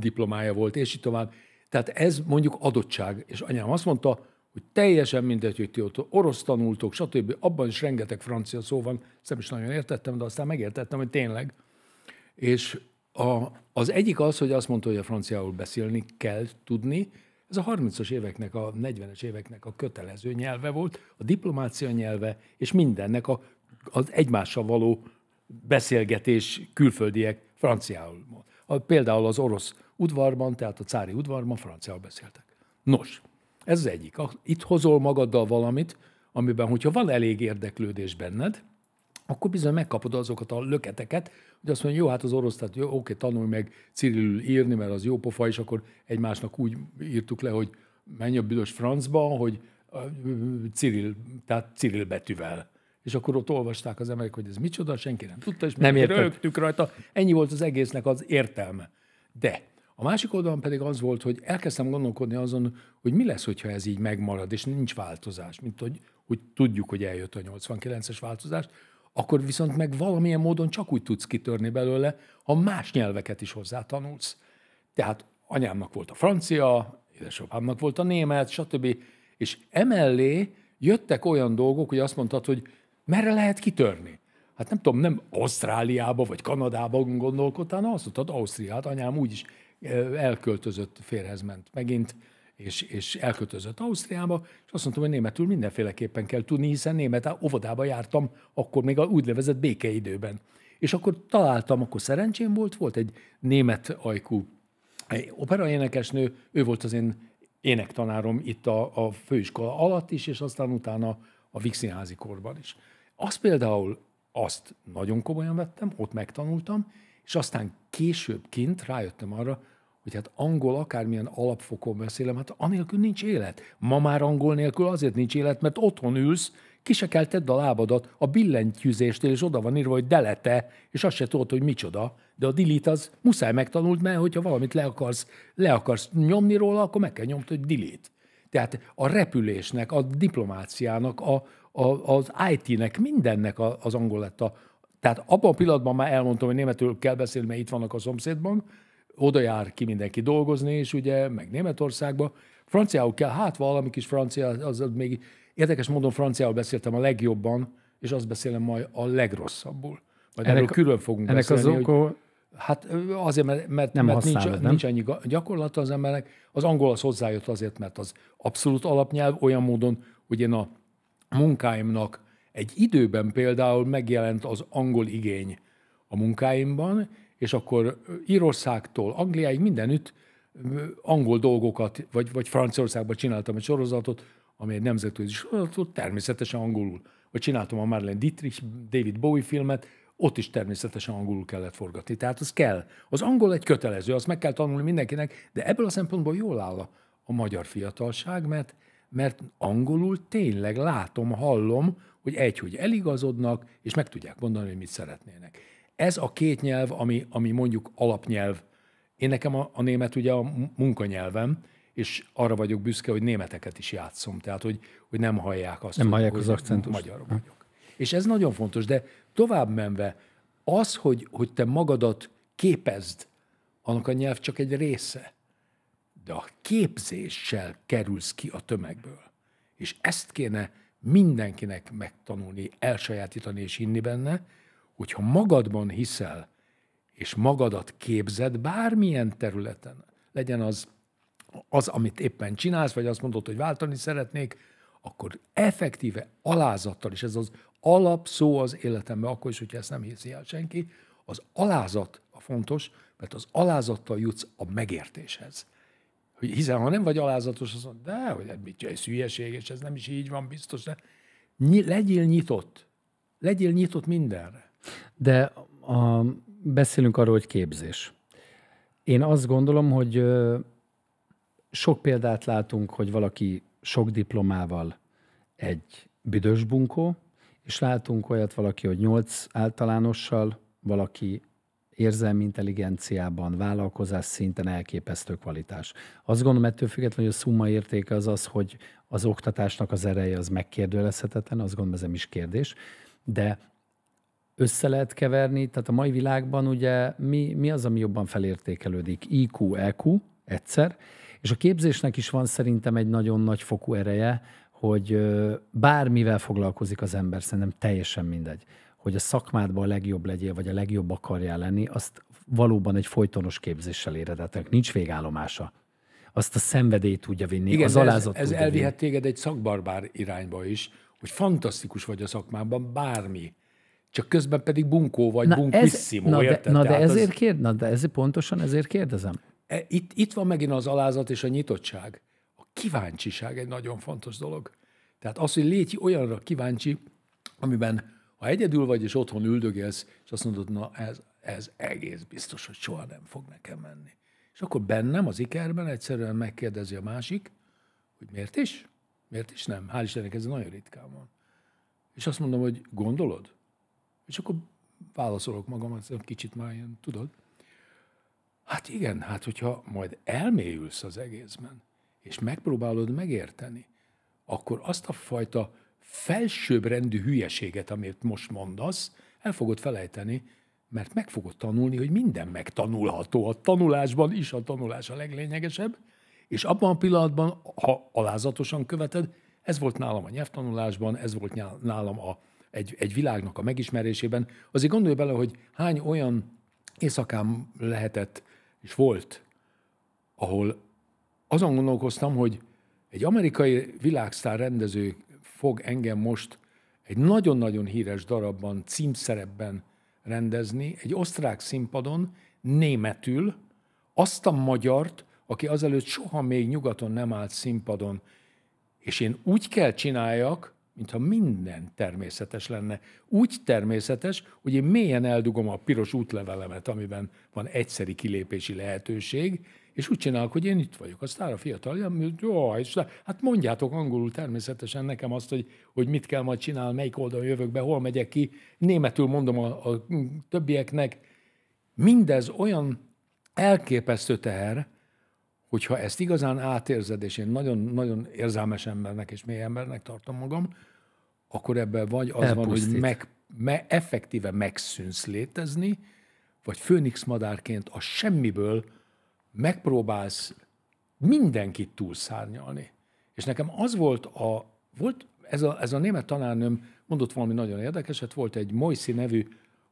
diplomája volt, és így tovább. Tehát ez mondjuk adottság. És anyám azt mondta, hogy teljesen mindegy, hogy ti ott orosz tanultok, stb. Abban is rengeteg francia szó van, ezt is nagyon értettem, de aztán megértettem, hogy tényleg. És a, az egyik az, hogy azt mondta, hogy a franciául beszélni kell tudni, ez a 30-as éveknek, a 40-es éveknek a kötelező nyelve volt, a diplomácia nyelve, és mindennek a az egymással való beszélgetés külföldiek franciául. A, például az orosz udvarban, tehát a cári udvarban franciául beszéltek. Nos, ez az egyik. Itt hozol magaddal valamit, amiben, hogyha van elég érdeklődés benned, akkor bizony megkapod azokat a löketeket, hogy azt mondja, jó, hát az orosz, tehát jó, oké, tanulj meg cirilül írni, mert az jó pofa, és akkor egymásnak úgy írtuk le, hogy menj a büdös francba, hogy Ciril, tehát Ciril betűvel és akkor ott olvasták az emberek, hogy ez micsoda, senki nem tudta, és nem rögtük rajta. Ennyi volt az egésznek az értelme. De a másik oldalon pedig az volt, hogy elkezdtem gondolkodni azon, hogy mi lesz, hogyha ez így megmarad, és nincs változás, mint hogy, hogy tudjuk, hogy eljött a 89-es változás, akkor viszont meg valamilyen módon csak úgy tudsz kitörni belőle, ha más nyelveket is hozzá tanulsz. Tehát anyámnak volt a francia, édesapámnak volt a német, stb. És emellé jöttek olyan dolgok, hogy azt mondtad, hogy Merre lehet kitörni? Hát nem tudom, nem Ausztráliába vagy Kanadába gondolkodtál, na azt mondtad Ausztriát, anyám úgyis eh, elköltözött, férhez ment megint, és, és elköltözött Ausztriába, és azt mondtam, hogy németül mindenféleképpen kell tudni, hiszen német óvodába jártam, akkor még a úgynevezett békeidőben. És akkor találtam, akkor szerencsém volt, volt egy német ajkú operaénekesnő, ő volt az én énektanárom itt a, a főiskola alatt is, és aztán utána a Vixinházi korban is. Azt például azt nagyon komolyan vettem, ott megtanultam, és aztán később kint rájöttem arra, hogy hát angol akármilyen alapfokon beszélem, hát anélkül nincs élet. Ma már angol nélkül azért nincs élet, mert otthon ülsz, ki se kell tedd a lábadat a billentyűzéstől, és oda van írva, hogy delete, és azt se tudod, hogy micsoda, de a delete az muszáj megtanult, mert hogyha valamit le akarsz, le akarsz nyomni róla, akkor meg kell nyomni, hogy delete. Tehát a repülésnek, a diplomáciának, a, a, az IT-nek, mindennek a, az angol lett a... Tehát abban a pillanatban már elmondtam, hogy németül kell beszélni, mert itt vannak a szomszédban, oda jár ki mindenki dolgozni, és ugye, meg Németországba. Franciául kell, hát valami kis francia, az, még érdekes módon franciául beszéltem a legjobban, és azt beszélem majd a legrosszabbul. Majd ennek, erről külön fogunk ennek beszélni. Ennek az hogy, Hát azért, mert, mert, nem mert nincs, nem? nincs ennyi gyakorlata az embernek. Az angol az hozzájött azért, mert az abszolút alapnyelv olyan módon, hogy én a munkáimnak egy időben például megjelent az angol igény a munkáimban, és akkor Írországtól Angliáig mindenütt angol dolgokat, vagy, vagy Franciaországban csináltam egy sorozatot, ami egy nemzetközi sorozatot, természetesen angolul. Vagy csináltam a Marlene Dietrich, David Bowie filmet, ott is természetesen angolul kellett forgatni. Tehát az kell. Az angol egy kötelező, azt meg kell tanulni mindenkinek, de ebből a szempontból jól áll a magyar fiatalság, mert mert angolul tényleg látom, hallom, hogy egy, hogy eligazodnak, és meg tudják mondani, hogy mit szeretnének. Ez a két nyelv, ami, ami mondjuk alapnyelv. Én nekem a, a német ugye a munkanyelvem, és arra vagyok büszke, hogy németeket is játszom, tehát hogy, hogy nem hallják azt, nem hogy, hallják az akcentus. magyar ha. vagyok. És ez nagyon fontos, de tovább menve, az, hogy, hogy te magadat képezd, annak a nyelv csak egy része de a képzéssel kerülsz ki a tömegből. És ezt kéne mindenkinek megtanulni, elsajátítani és hinni benne, hogyha magadban hiszel, és magadat képzed bármilyen területen, legyen az az, amit éppen csinálsz, vagy azt mondod, hogy váltani szeretnék, akkor effektíve alázattal, és ez az alapszó az életemben, akkor is, hogyha ezt nem hiszi el senki, az alázat a fontos, mert az alázattal jutsz a megértéshez. Hogy hiszen ha nem vagy alázatos, azt mondod, de hogy mit, ez hülyeség, és ez nem is így van, biztos. De Ny- legyél nyitott. Legyél nyitott mindenre. De a, beszélünk arról, hogy képzés. Én azt gondolom, hogy ö, sok példát látunk, hogy valaki sok diplomával egy büdös bunkó, és látunk olyat valaki, hogy nyolc általánossal, valaki érzelmi intelligenciában, vállalkozás szinten elképesztő kvalitás. Azt gondolom, ettől függetlenül, hogy a szumma értéke az az, hogy az oktatásnak az ereje az megkérdőlezhetetlen, azt gondolom ez nem is kérdés, de össze lehet keverni, tehát a mai világban ugye mi, mi az, ami jobban felértékelődik? IQ, EQ egyszer, és a képzésnek is van szerintem egy nagyon nagy fokú ereje, hogy bármivel foglalkozik az ember, szerintem teljesen mindegy hogy a szakmádban a legjobb legyél, vagy a legjobb akarjál lenni, azt valóban egy folytonos képzéssel éredetek. Nincs végállomása. Azt a szenvedélyt tudja vinni, Igen, az alázat ez, ez elvihet vinni. téged egy szakbarbár irányba is, hogy fantasztikus vagy a szakmában, bármi csak közben pedig bunkó vagy, na bunk ez, na De, na, de ezért az... kérd, na de ez pontosan ezért kérdezem. E, itt, itt van megint az alázat és a nyitottság. A kíváncsiság egy nagyon fontos dolog. Tehát az, hogy légy olyanra kíváncsi, amiben ha egyedül vagy, és otthon üldögélsz, és azt mondod, na ez, ez egész biztos, hogy soha nem fog nekem menni. És akkor bennem, az ikerben egyszerűen megkérdezi a másik, hogy miért is? Miért is nem? Hál' Istennek ez nagyon ritkán van. És azt mondom, hogy gondolod? És akkor válaszolok magam, kicsit már ilyen, tudod? Hát igen, hát hogyha majd elmélyülsz az egészben, és megpróbálod megérteni, akkor azt a fajta felsőbbrendű hülyeséget, amit most mondasz, el fogod felejteni, mert meg fogod tanulni, hogy minden megtanulható. A tanulásban is a tanulás a leglényegesebb, és abban a pillanatban, ha alázatosan követed, ez volt nálam a nyelvtanulásban, ez volt nálam a, egy, egy világnak a megismerésében. Azért gondolj bele, hogy hány olyan éjszakám lehetett, és volt, ahol azon gondolkoztam, hogy egy amerikai világsztár rendező fog engem most egy nagyon-nagyon híres darabban, címszerepben rendezni, egy osztrák színpadon, németül, azt a magyart, aki azelőtt soha még nyugaton nem állt színpadon, és én úgy kell csináljak, mintha minden természetes lenne. Úgy természetes, hogy én mélyen eldugom a piros útlevelemet, amiben van egyszeri kilépési lehetőség, és úgy csinálok, hogy én itt vagyok. Aztán a fiatal, jó, és hát mondjátok angolul természetesen nekem azt, hogy, hogy mit kell majd csinálni, melyik oldalon jövök be, hol megyek ki. Németül mondom a, a többieknek. Mindez olyan elképesztő teher, hogyha ezt igazán átérzed, és én nagyon-nagyon érzelmes embernek és mély embernek tartom magam, akkor ebben vagy az Elpusztít. van, hogy meg, me, effektíve megszűnsz létezni, vagy főnix madárként a semmiből megpróbálsz mindenkit túlszárnyalni. És nekem az volt a, volt ez a, ez a német tanárnőm mondott valami nagyon érdekeset, volt egy Moisi nevű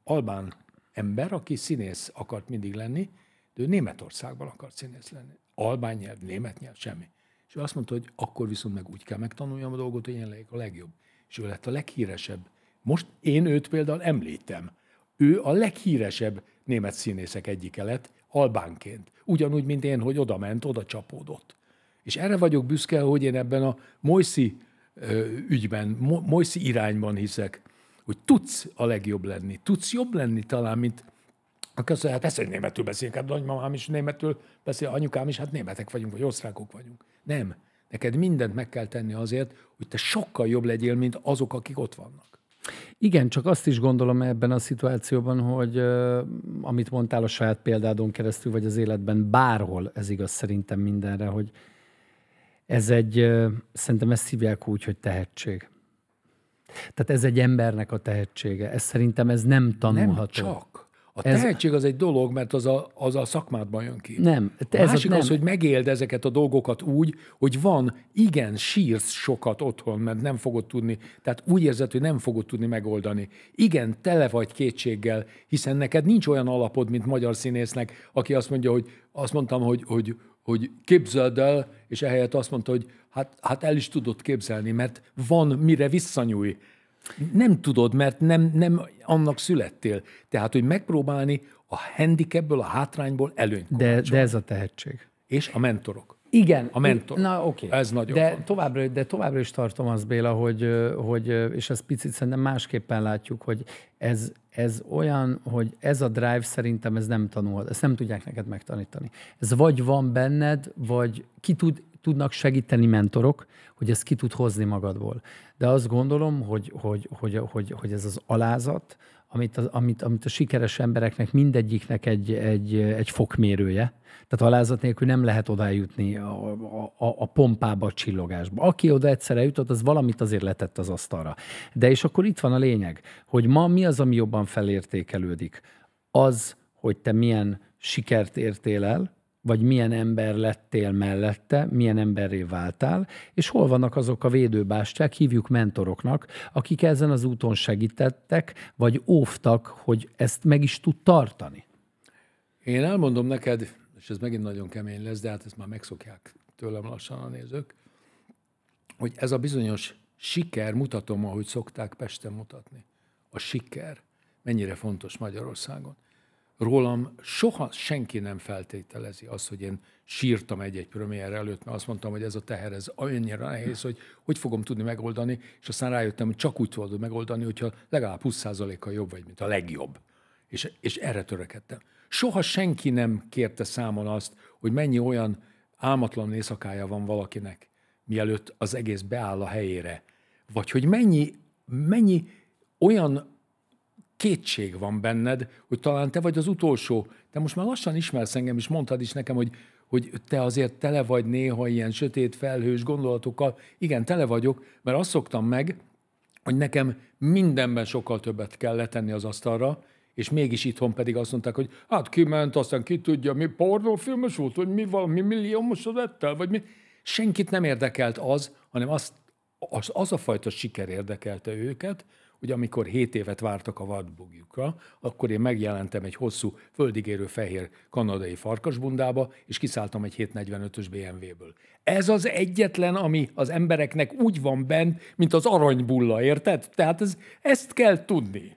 albán ember, aki színész akart mindig lenni, de ő Németországban akart színész lenni. Albán nyelv, német nyelv, semmi. És ő azt mondta, hogy akkor viszont meg úgy kell megtanuljam a dolgot, hogy én legyek a legjobb. És ő lett a leghíresebb. Most én őt például említem. Ő a leghíresebb német színészek egyike lett, albánként. Ugyanúgy, mint én, hogy oda ment, oda csapódott. És erre vagyok büszke, hogy én ebben a moisi ügyben, moisi irányban hiszek, hogy tudsz a legjobb lenni. Tudsz jobb lenni talán, mint Köszönöm, hát persze, egy németül beszélek, hát nagymamám is németül beszél, anyukám is, hát németek vagyunk, vagy osztrákok vagyunk. Nem. Neked mindent meg kell tenni azért, hogy te sokkal jobb legyél, mint azok, akik ott vannak. Igen, csak azt is gondolom ebben a szituációban, hogy amit mondtál a saját példádon keresztül, vagy az életben bárhol, ez igaz szerintem mindenre, hogy ez egy, szerintem ezt hívják úgy, hogy tehetség. Tehát ez egy embernek a tehetsége. Ez szerintem ez nem tanulható. Nem csak. A ez... tehetség az egy dolog, mert az a, az a szakmádban jön ki. Nem. Te a ez másik az, nem. az, hogy megéld ezeket a dolgokat úgy, hogy van, igen, sírsz sokat otthon, mert nem fogod tudni, tehát úgy érzed, hogy nem fogod tudni megoldani. Igen, tele vagy kétséggel, hiszen neked nincs olyan alapod, mint magyar színésznek, aki azt mondja, hogy azt mondtam, hogy, hogy, hogy képzeld el, és ehelyett azt mondta, hogy hát, hát el is tudod képzelni, mert van mire visszanyúj. Nem tudod, mert nem, nem annak születtél. Tehát, hogy megpróbálni a handicapből, a hátrányból előnyt de, de ez a tehetség. És a mentorok. Igen. A mentor. Na, oké. Okay. Ez nagyon de fontos. továbbra, de továbbra is tartom azt, Béla, hogy, hogy, és ezt picit szerintem másképpen látjuk, hogy ez, ez olyan, hogy ez a drive szerintem ez nem tanulhat, ezt nem tudják neked megtanítani. Ez vagy van benned, vagy ki tud tudnak segíteni mentorok, hogy ezt ki tud hozni magadból. De azt gondolom, hogy, hogy, hogy, hogy, hogy ez az alázat, amit, amit, amit a sikeres embereknek mindegyiknek egy, egy, egy fokmérője. Tehát alázat nélkül nem lehet oda jutni a, a, a pompába, a csillogásba. Aki oda egyszer eljutott, az valamit azért letett az asztalra. De és akkor itt van a lényeg, hogy ma mi az, ami jobban felértékelődik? Az, hogy te milyen sikert értél el, vagy milyen ember lettél mellette, milyen emberré váltál, és hol vannak azok a védőbástyák, hívjuk mentoroknak, akik ezen az úton segítettek, vagy óvtak, hogy ezt meg is tud tartani. Én elmondom neked, és ez megint nagyon kemény lesz, de hát ezt már megszokják tőlem lassan a nézők, hogy ez a bizonyos siker, mutatom, ahogy szokták Pesten mutatni, a siker mennyire fontos Magyarországon rólam soha senki nem feltételezi azt, hogy én sírtam egy-egy premier előtt, mert azt mondtam, hogy ez a teher, ez annyira nehéz, hogy hogy fogom tudni megoldani, és aztán rájöttem, hogy csak úgy tudod megoldani, hogyha legalább 20%-kal jobb vagy, mint a legjobb. És, és erre törekedtem. Soha senki nem kérte számon azt, hogy mennyi olyan álmatlan éjszakája van valakinek, mielőtt az egész beáll a helyére. Vagy hogy mennyi, mennyi olyan kétség van benned, hogy talán te vagy az utolsó. Te most már lassan ismersz engem, és mondtad is nekem, hogy, hogy te azért tele vagy néha ilyen sötét, felhős gondolatokkal. Igen, tele vagyok, mert azt szoktam meg, hogy nekem mindenben sokkal többet kell letenni az asztalra, és mégis itthon pedig azt mondták, hogy hát kiment, aztán ki tudja, mi pornófilmes volt, hogy mi valami most az el, vagy mi. Senkit nem érdekelt az, hanem az, az, az a fajta siker érdekelte őket, hogy amikor 7 évet vártak a vadbugjukra, akkor én megjelentem egy hosszú, földigérő fehér kanadai farkasbundába, és kiszálltam egy 745-ös BMW-ből. Ez az egyetlen, ami az embereknek úgy van bent, mint az aranybulla, érted? Tehát ez, ezt kell tudni.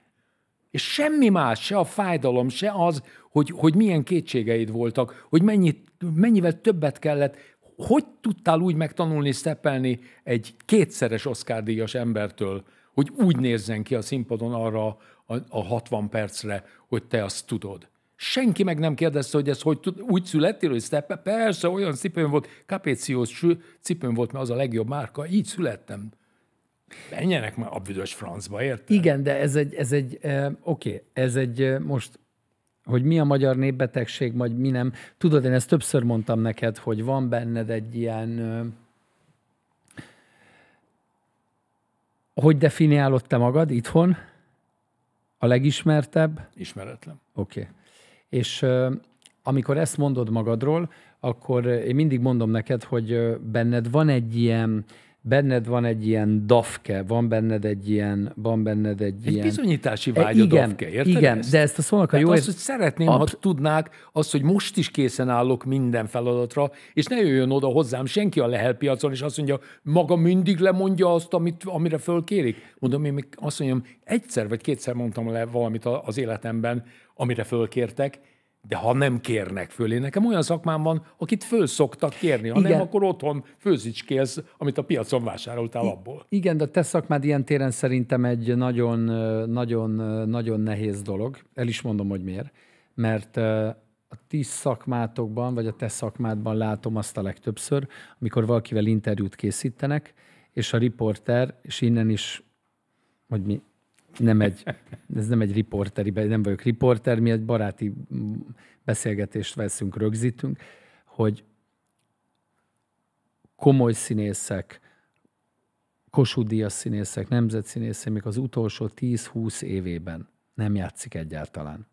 És semmi más, se a fájdalom, se az, hogy, hogy milyen kétségeid voltak, hogy mennyit, mennyivel többet kellett, hogy tudtál úgy megtanulni szeppelni egy kétszeres Oscar-díjas embertől, hogy úgy nézzen ki a színpadon arra a, a 60 percre, hogy te azt tudod. Senki meg nem kérdezte, hogy ez hogy tud, úgy születtél, hogy szteppe? Persze, olyan cipőm volt, kapéciós cipőm volt, mert az a legjobb márka, így születtem. Menjenek már a büdös francba, érted? Igen, de ez egy, ez egy eh, oké, okay, ez egy eh, most hogy mi a magyar népbetegség, vagy mi nem. Tudod, én ezt többször mondtam neked, hogy van benned egy ilyen, eh, Hogy definiálod te magad itthon? A legismertebb? Ismeretlen. Oké. Okay. És amikor ezt mondod magadról, akkor én mindig mondom neked, hogy benned van egy ilyen benned van egy ilyen dafke, van benned egy ilyen, van benned egy, egy ilyen... bizonyítási e, vágy e, igen, a dafke, érted Igen, ezt? de ezt a szónak a jó... azt, hogy szeretném, absz- ha tudnák azt, hogy most is készen állok minden feladatra, és ne jöjjön oda hozzám senki a lehel piacon, és azt mondja, maga mindig lemondja azt, amit, amire fölkérik. Mondom, én még azt mondjam, egyszer vagy kétszer mondtam le valamit az életemben, amire fölkértek, de ha nem kérnek föl, én nekem olyan szakmám van, akit föl szoktak kérni, ha igen. nem, akkor otthon főzicskélsz, amit a piacon vásároltál abból. Igen, de a te szakmád ilyen téren szerintem egy nagyon, nagyon, nagyon nehéz dolog. El is mondom, hogy miért. Mert a ti szakmátokban, vagy a te szakmádban látom azt a legtöbbször, amikor valakivel interjút készítenek, és a riporter, és innen is, hogy mi nem egy, ez nem egy riporteri, nem vagyok riporter, mi egy baráti beszélgetést veszünk, rögzítünk, hogy komoly színészek, kosudias színészek, nemzetszínészek, még az utolsó 10-20 évében nem játszik egyáltalán.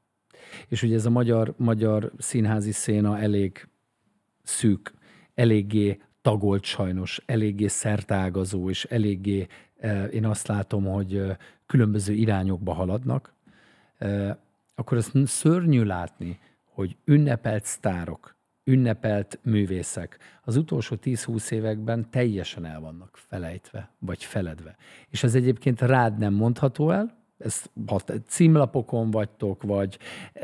És ugye ez a magyar, magyar színházi széna elég szűk, eléggé tagolt sajnos, eléggé szertágazó, és eléggé eh, én azt látom, hogy eh, különböző irányokba haladnak, akkor az szörnyű látni, hogy ünnepelt sztárok, ünnepelt művészek az utolsó 10-20 években teljesen el vannak felejtve, vagy feledve. És ez egyébként rád nem mondható el, ez, ha címlapokon vagytok, vagy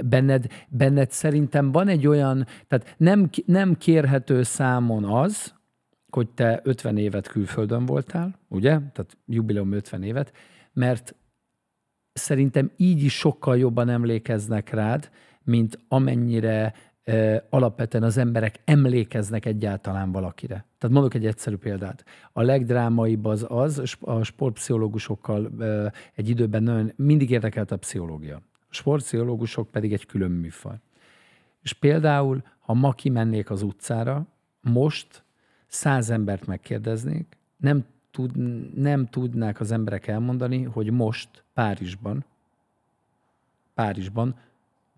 benned, benned szerintem van egy olyan, tehát nem, nem kérhető számon az, hogy te 50 évet külföldön voltál, ugye? Tehát jubileum 50 évet, mert szerintem így is sokkal jobban emlékeznek rád, mint amennyire alapvetően az emberek emlékeznek egyáltalán valakire. Tehát mondok egy egyszerű példát. A legdrámaibb az az, a sportpszichológusokkal egy időben nagyon, mindig érdekelt a pszichológia. A sportpszichológusok pedig egy külön műfaj. És például, ha ma kimennék az utcára, most száz embert megkérdeznék, nem tud, nem tudnák az emberek elmondani, hogy most Párizsban, Párizsban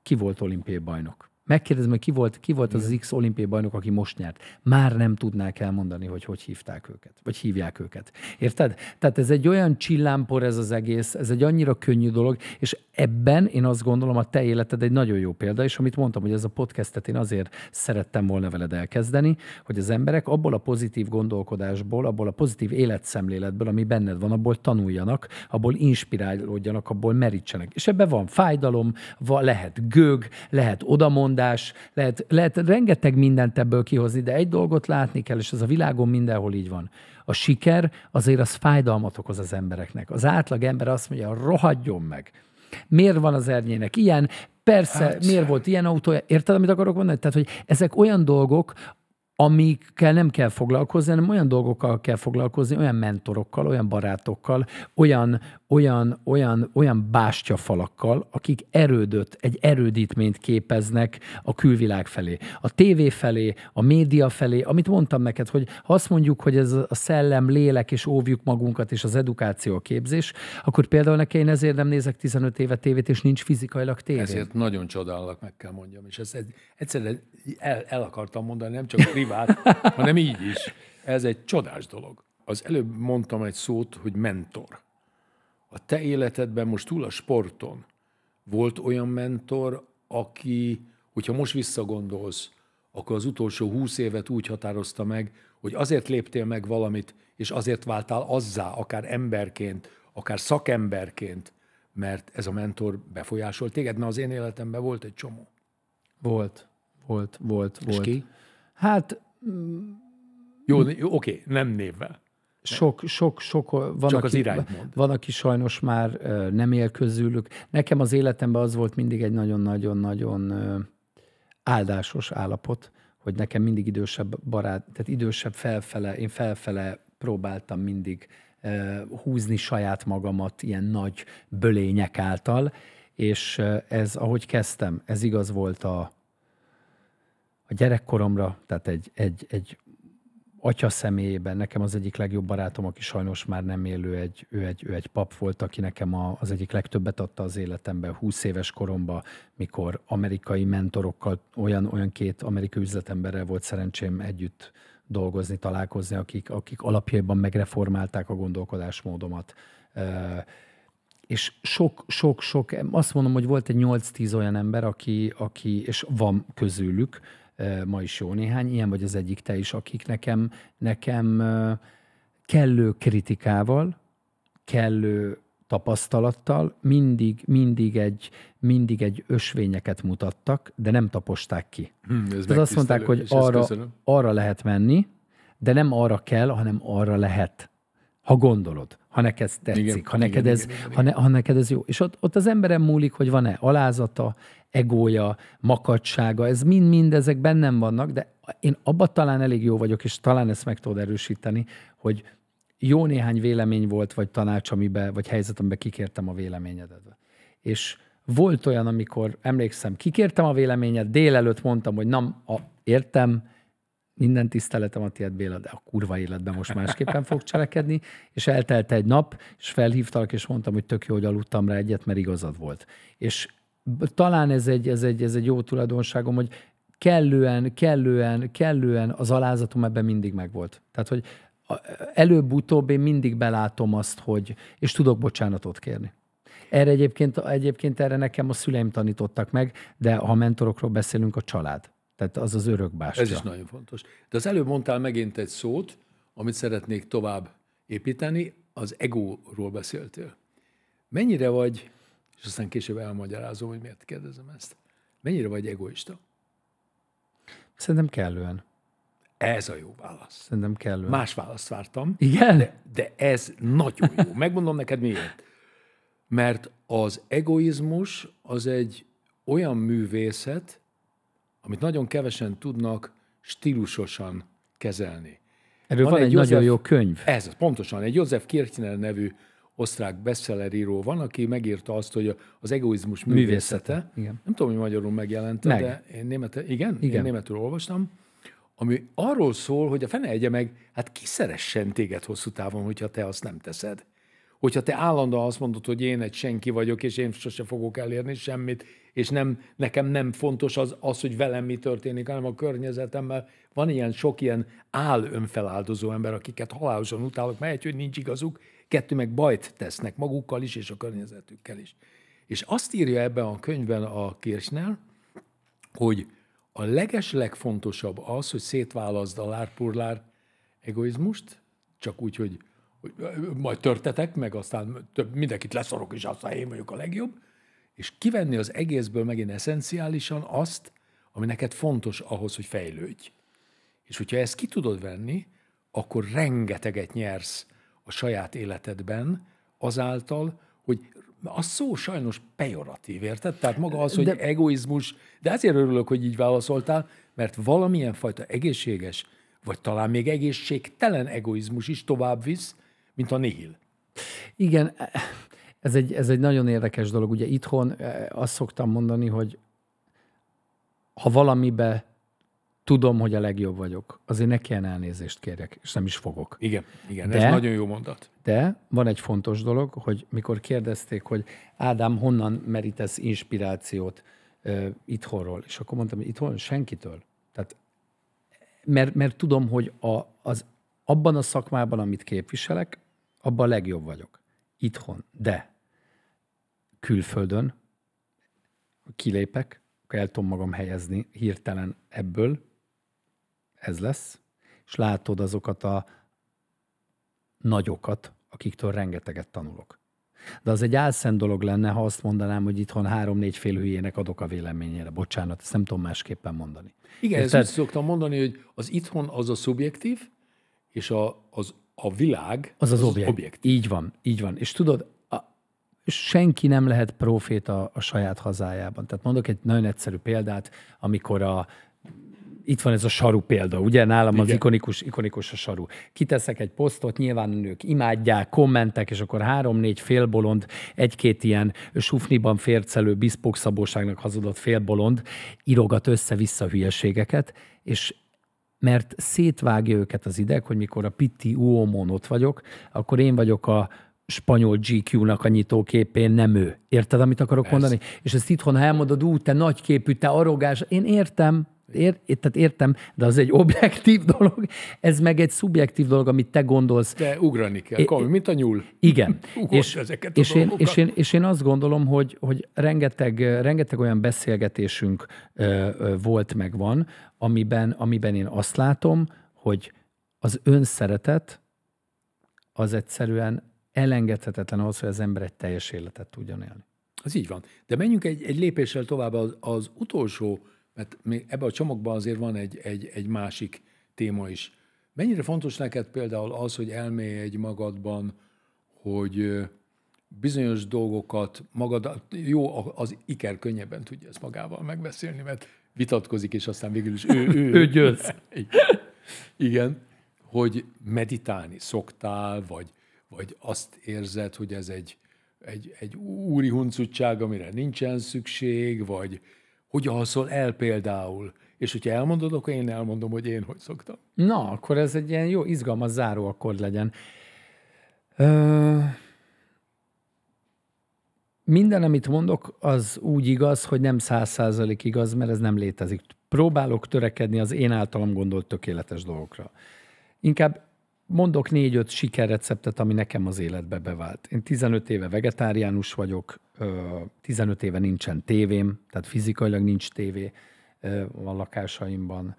ki volt olimpiai bajnok. Megkérdezem, hogy ki volt, ki volt az, az X olimpiai bajnok, aki most nyert. Már nem tudnák elmondani, hogy hogy hívták őket, vagy hívják őket. Érted? Tehát ez egy olyan csillámpor ez az egész, ez egy annyira könnyű dolog, és ebben én azt gondolom, a te életed egy nagyon jó példa, és amit mondtam, hogy ez a podcastet én azért szerettem volna veled elkezdeni, hogy az emberek abból a pozitív gondolkodásból, abból a pozitív életszemléletből, ami benned van, abból tanuljanak, abból inspirálódjanak, abból merítsenek. És ebben van fájdalom, van, lehet gög, lehet odamond mondás, lehet, lehet rengeteg mindent ebből kihozni, de egy dolgot látni kell, és ez a világon mindenhol így van. A siker azért az fájdalmat okoz az embereknek. Az átlag ember azt mondja, rohadjon meg. Miért van az ernyének ilyen? Persze, hát, miért volt ilyen autója? Érted, amit akarok mondani? Tehát, hogy ezek olyan dolgok, amikkel nem kell foglalkozni, hanem olyan dolgokkal kell foglalkozni, olyan mentorokkal, olyan barátokkal, olyan, olyan, olyan, olyan bástyafalakkal, akik erődöt, egy erődítményt képeznek a külvilág felé. A tévé felé, a média felé, amit mondtam neked, hogy ha azt mondjuk, hogy ez a szellem, lélek, és óvjuk magunkat, és az edukáció a képzés, akkor például nekem én ezért nem nézek 15 éve tévét, és nincs fizikailag tévé. Ezért nagyon csodálnak, meg kell mondjam. És ezt egyszerűen el, el akartam mondani, nem csak privát, hanem így is. Ez egy csodás dolog. Az előbb mondtam egy szót, hogy mentor a te életedben most túl a sporton volt olyan mentor, aki, hogyha most visszagondolsz, akkor az utolsó húsz évet úgy határozta meg, hogy azért léptél meg valamit, és azért váltál azzá, akár emberként, akár szakemberként, mert ez a mentor befolyásolt téged, mert az én életemben volt egy csomó. Volt, volt, volt, volt. És ki? Hát... Jó, jó oké, nem névvel. Sok, sok, sok, van, Csak aki, az irány van, aki sajnos már nem él közülük. Nekem az életemben az volt mindig egy nagyon-nagyon-nagyon áldásos állapot, hogy nekem mindig idősebb barát, tehát idősebb felfele, én felfele próbáltam mindig húzni saját magamat ilyen nagy bölények által, és ez, ahogy kezdtem, ez igaz volt a, a gyerekkoromra, tehát egy, egy, egy atya személyében, nekem az egyik legjobb barátom, aki sajnos már nem élő, egy, ő, egy, ő egy pap volt, aki nekem a, az egyik legtöbbet adta az életemben 20 éves koromban, mikor amerikai mentorokkal, olyan, olyan két amerikai üzletemberrel volt szerencsém együtt dolgozni, találkozni, akik, akik alapjában megreformálták a gondolkodásmódomat. És sok, sok, sok, azt mondom, hogy volt egy 8-10 olyan ember, aki, aki és van közülük, ma is jó néhány, ilyen vagy az egyik te is, akik nekem, nekem kellő kritikával, kellő tapasztalattal mindig, mindig egy, mindig egy ösvényeket mutattak, de nem taposták ki. Hmm, ez azt mondták, hogy arra, arra lehet menni, de nem arra kell, hanem arra lehet. Ha gondolod, ha neked tetszik, igen, ha, neked igen, ez, igen, igen, ha, ne, ha neked ez jó. És ott, ott az emberem múlik, hogy van-e alázata, egója, makacsága, ez mind-mind ezek bennem vannak, de én abba talán elég jó vagyok, és talán ezt meg tudod erősíteni, hogy jó néhány vélemény volt, vagy tanács, amiben, vagy helyzet, amiben kikértem a véleményedet. És volt olyan, amikor emlékszem, kikértem a véleményed, délelőtt mondtam, hogy nem, a, értem, minden tiszteletem a tiéd, Béla, de a kurva életben most másképpen fog cselekedni, és eltelt egy nap, és felhívtalak, és mondtam, hogy tök jó, hogy aludtam rá egyet, mert igazad volt. És talán ez egy, ez egy, ez egy jó tulajdonságom, hogy kellően, kellően, kellően az alázatom ebben mindig megvolt. Tehát, hogy előbb-utóbb én mindig belátom azt, hogy, és tudok bocsánatot kérni. Erre egyébként, egyébként erre nekem a szüleim tanítottak meg, de ha mentorokról beszélünk, a család. Tehát az az örökbástya. Ez is nagyon fontos. De az előbb mondtál megint egy szót, amit szeretnék tovább építeni, az egóról beszéltél. Mennyire vagy és aztán később elmagyarázom, hogy miért kérdezem ezt. Mennyire vagy egoista? Szerintem kellően. Ez a jó válasz. Szerintem kellően. Más választ vártam. Igen? De, de ez nagyon jó. Megmondom neked miért. Mert az egoizmus az egy olyan művészet, amit nagyon kevesen tudnak stílusosan kezelni. Erről van, van egy, egy József, nagyon jó könyv. Ez, pontosan. Egy József Kirchner nevű osztrák bestseller író van, aki megírta azt, hogy az egoizmus művészete. művészete. Igen. Nem tudom, hogy magyarul megjelent, meg. de én, német, igen, igen. én németül olvastam, ami arról szól, hogy a fene egye meg, hát szeressen téged hosszú távon, hogyha te azt nem teszed. Hogyha te állandóan azt mondod, hogy én egy senki vagyok, és én sose fogok elérni semmit, és nem, nekem nem fontos az, az, hogy velem mi történik, hanem a környezetemmel. Van ilyen sok ilyen áll önfeláldozó ember, akiket halálosan utálok, mert hogy nincs igazuk, kettő meg bajt tesznek magukkal is, és a környezetükkel is. És azt írja ebben a könyvben a Kirchner, hogy a legeslegfontosabb az, hogy szétválaszd a lárpurlár egoizmust, csak úgy, hogy, hogy majd törtetek, meg aztán több, mindenkit leszorok, és aztán én vagyok a legjobb, és kivenni az egészből megint eszenciálisan azt, ami neked fontos ahhoz, hogy fejlődj. És hogyha ezt ki tudod venni, akkor rengeteget nyersz a saját életedben azáltal, hogy a szó sajnos pejoratív, érted? Tehát maga az, hogy de... egoizmus, de ezért örülök, hogy így válaszoltál, mert valamilyen fajta egészséges, vagy talán még egészségtelen egoizmus is tovább visz, mint a nihil. Igen, ez egy, ez egy nagyon érdekes dolog. Ugye itthon eh, azt szoktam mondani, hogy ha valamibe tudom, hogy a legjobb vagyok. Azért ne kelljen elnézést kérjek, és nem is fogok. Igen, igen, de, ez nagyon jó mondat. De van egy fontos dolog, hogy mikor kérdezték, hogy Ádám, honnan merítesz inspirációt uh, itthonról? És akkor mondtam, hogy itthon senkitől. Tehát, mert, mert tudom, hogy a, az, abban a szakmában, amit képviselek, abban a legjobb vagyok. Itthon. De külföldön kilépek, akkor el tudom magam helyezni hirtelen ebből, ez lesz, és látod azokat a nagyokat, akiktől rengeteget tanulok. De az egy álszent dolog lenne, ha azt mondanám, hogy itthon három-négy fél hülyének adok a véleményére. Bocsánat, ezt nem tudom másképpen mondani. Igen, Érted? ezt szoktam mondani, hogy az itthon az a szubjektív, és a, az a világ az az, az objekt. objektív. Így van, így van. És tudod, a, senki nem lehet proféta a saját hazájában. Tehát mondok egy nagyon egyszerű példát, amikor a itt van ez a saru példa, ugye? Nálam Igen. az ikonikus, ikonikus a saru. Kiteszek egy posztot, nyilván nők imádják, kommentek, és akkor három-négy félbolond, egy-két ilyen sufniban fércelő, biszpokszabóságnak hazudott félbolond írogat össze-vissza hülyeségeket, és mert szétvágja őket az ideg, hogy mikor a Pitti Uomon ott vagyok, akkor én vagyok a spanyol GQ-nak a nyitóképén, nem ő. Érted, amit akarok Persze. mondani? És ezt itthon, ha elmondod, ú, te nagyképű, te arrogás, én értem, Ér, tehát értem, de az egy objektív dolog, ez meg egy szubjektív dolog, amit te gondolsz. De ugrani kell, komoly, mint a nyúl. Igen. és, ezeket és, én, és, én, és én azt gondolom, hogy, hogy rengeteg, rengeteg olyan beszélgetésünk ö, ö, volt, meg van, amiben, amiben én azt látom, hogy az önszeretet az egyszerűen elengedhetetlen ahhoz, hogy az ember egy teljes életet tudjon élni. Az így van. De menjünk egy, egy lépéssel tovább az, az utolsó mert hát még ebbe a csomagban azért van egy, egy, egy másik téma is. Mennyire fontos neked például az, hogy egy magadban, hogy bizonyos dolgokat magad, jó, az Iker könnyebben tudja ezt magával megbeszélni, mert vitatkozik, és aztán végül is ő, ő, ő győz. Igen, hogy meditálni szoktál, vagy, vagy azt érzed, hogy ez egy, egy, egy úri huncutság, amire nincsen szükség, vagy, hogy alszol el például. És hogyha elmondod, akkor én elmondom, hogy én hogy szoktam. Na, akkor ez egy ilyen jó, izgalmas záró akkor legyen. Ö... Minden, amit mondok, az úgy igaz, hogy nem száz százalék igaz, mert ez nem létezik. Próbálok törekedni az én általam gondolt tökéletes dolgokra. Inkább mondok négy-öt sikerreceptet, ami nekem az életbe bevált. Én 15 éve vegetáriánus vagyok, 15 éve nincsen tévém, tehát fizikailag nincs tévé a lakásaimban.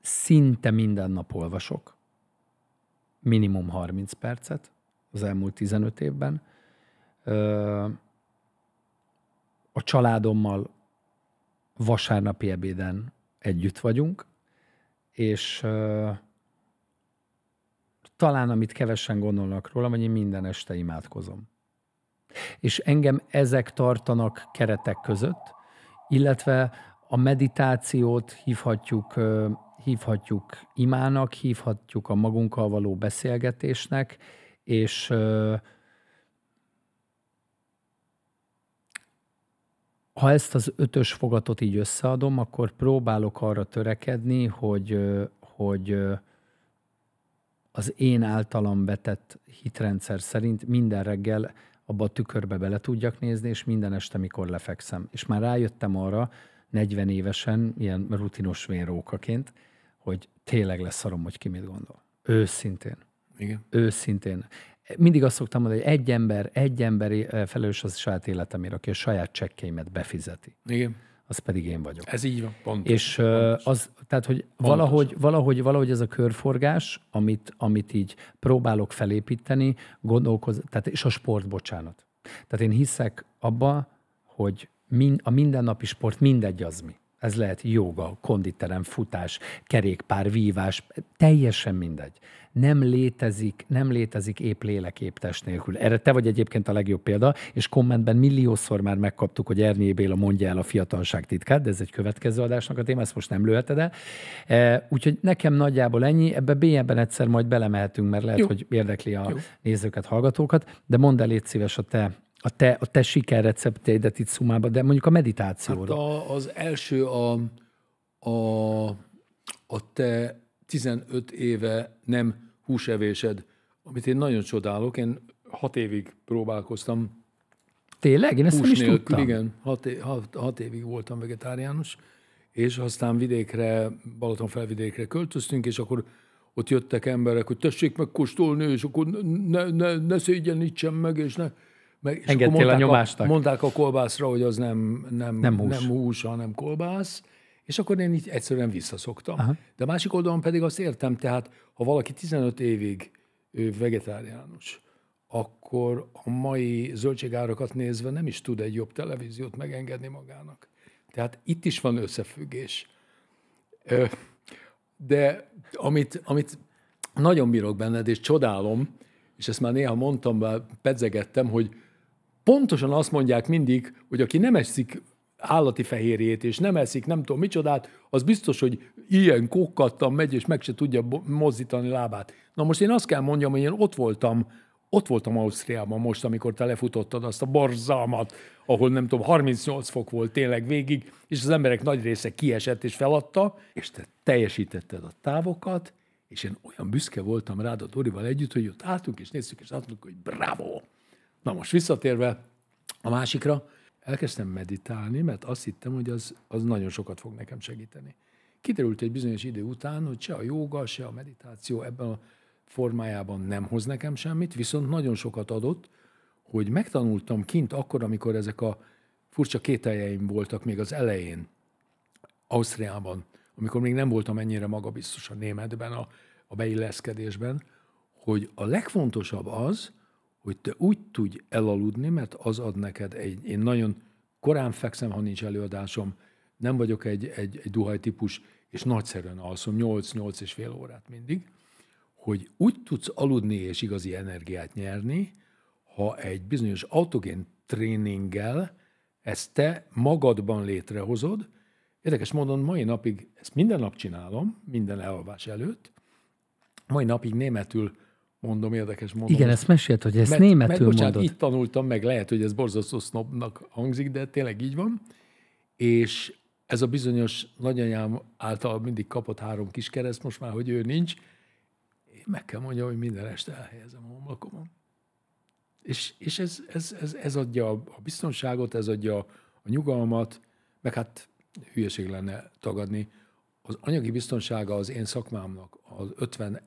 Szinte minden nap olvasok, minimum 30 percet az elmúlt 15 évben. A családommal vasárnapi ebéden együtt vagyunk, és talán amit kevesen gondolnak róla, hogy én minden este imádkozom. És engem ezek tartanak keretek között, illetve a meditációt hívhatjuk, hívhatjuk imának, hívhatjuk a magunkkal való beszélgetésnek, és uh, ha ezt az ötös fogatot így összeadom, akkor próbálok arra törekedni, hogy, hogy az én általam vetett hitrendszer szerint minden reggel abba a tükörbe bele tudjak nézni, és minden este, mikor lefekszem. És már rájöttem arra, 40 évesen, ilyen rutinos vénrókaként, hogy tényleg leszarom, hogy ki mit gondol. Őszintén. Igen. Őszintén mindig azt szoktam mondani, hogy egy ember, egy emberi felelős az saját életemért, aki a saját csekkeimet befizeti. Igen az pedig én vagyok. Ez így van, pont. És pontos. az, tehát, hogy valahogy, valahogy, valahogy ez a körforgás, amit, amit így próbálok felépíteni, gondolkoz, tehát, és a sport, bocsánat. Tehát én hiszek abba, hogy min, a mindennapi sport mindegy az mi. Ez lehet joga, konditerem, futás, kerékpár, vívás, teljesen mindegy. Nem létezik, nem létezik épp lélek, épp test nélkül. Erre te vagy egyébként a legjobb példa, és kommentben milliószor már megkaptuk, hogy Ernyé Béla mondja el a fiatalság titkát, de ez egy következő adásnak a téma, ezt most nem lőheted el. E, úgyhogy nekem nagyjából ennyi, ebbe bélyebben egyszer majd belemehetünk, mert lehet, Jó. hogy érdekli a Jó. nézőket, hallgatókat, de mondd el, légy szíves a te a te, a te sikerreceptjeidet itt szumába, de mondjuk a meditációra. Hát a, az első a, a, a te 15 éve nem húsevésed, amit én nagyon csodálok. Én hat évig próbálkoztam. Tényleg? Én ezt nem is nélkül, tudtam. Igen, hat, hat, hat évig voltam vegetáriánus, és aztán vidékre, Balaton felvidékre költöztünk, és akkor ott jöttek emberek, hogy tessék kóstolni, és akkor ne, ne, ne szégyenítsen meg, és ne meg, Engedtél mondták a nyomásnak. A, mondták a kolbászra, hogy az nem, nem, nem, hús. nem hús, hanem kolbász, és akkor én így egyszerűen visszaszoktam. Aha. De másik oldalon pedig azt értem, tehát ha valaki 15 évig ő vegetáriánus, akkor a mai zöldségárakat nézve nem is tud egy jobb televíziót megengedni magának. Tehát itt is van összefüggés. De amit, amit nagyon bírok benned, és csodálom, és ezt már néha mondtam, pedzegettem, hogy pontosan azt mondják mindig, hogy aki nem eszik állati fehérjét, és nem eszik nem tudom micsodát, az biztos, hogy ilyen kokkattan megy, és meg se tudja mozdítani lábát. Na most én azt kell mondjam, hogy én ott voltam, ott voltam Ausztriában most, amikor telefutottad azt a borzalmat, ahol nem tudom, 38 fok volt tényleg végig, és az emberek nagy része kiesett és feladta, és te teljesítetted a távokat, és én olyan büszke voltam rád a Dorival együtt, hogy ott álltunk, és néztük, és azt mondtuk, hogy bravo! Na most visszatérve a másikra, elkezdtem meditálni, mert azt hittem, hogy az, az nagyon sokat fog nekem segíteni. Kiderült egy bizonyos idő után, hogy se a joga, se a meditáció ebben a formájában nem hoz nekem semmit, viszont nagyon sokat adott, hogy megtanultam kint akkor, amikor ezek a furcsa kételjeim voltak még az elején, Ausztriában, amikor még nem voltam ennyire magabiztos a németben, a, a beilleszkedésben, hogy a legfontosabb az, hogy te úgy tudj elaludni, mert az ad neked egy, én nagyon korán fekszem, ha nincs előadásom, nem vagyok egy, egy, egy típus és nagyszerűen alszom 8-8 és fél órát mindig, hogy úgy tudsz aludni és igazi energiát nyerni, ha egy bizonyos autogén tréninggel ezt te magadban létrehozod. Érdekes módon mai napig, ezt minden nap csinálom, minden elalvás előtt, mai napig németül mondom, érdekes mondom. Igen, ezt mesélt, hogy ezt mert, németül mert, bocsánat, mondod. itt tanultam meg, lehet, hogy ez borzasztó sznobnak hangzik, de tényleg így van. És ez a bizonyos nagyanyám által mindig kapott három kis kereszt, most már, hogy ő nincs, én meg kell mondjam, hogy minden este elhelyezem a homlokomon. És, és ez, ez, ez, ez adja a biztonságot, ez adja a nyugalmat, meg hát hülyeség lenne tagadni. Az anyagi biztonsága az én szakmámnak az 50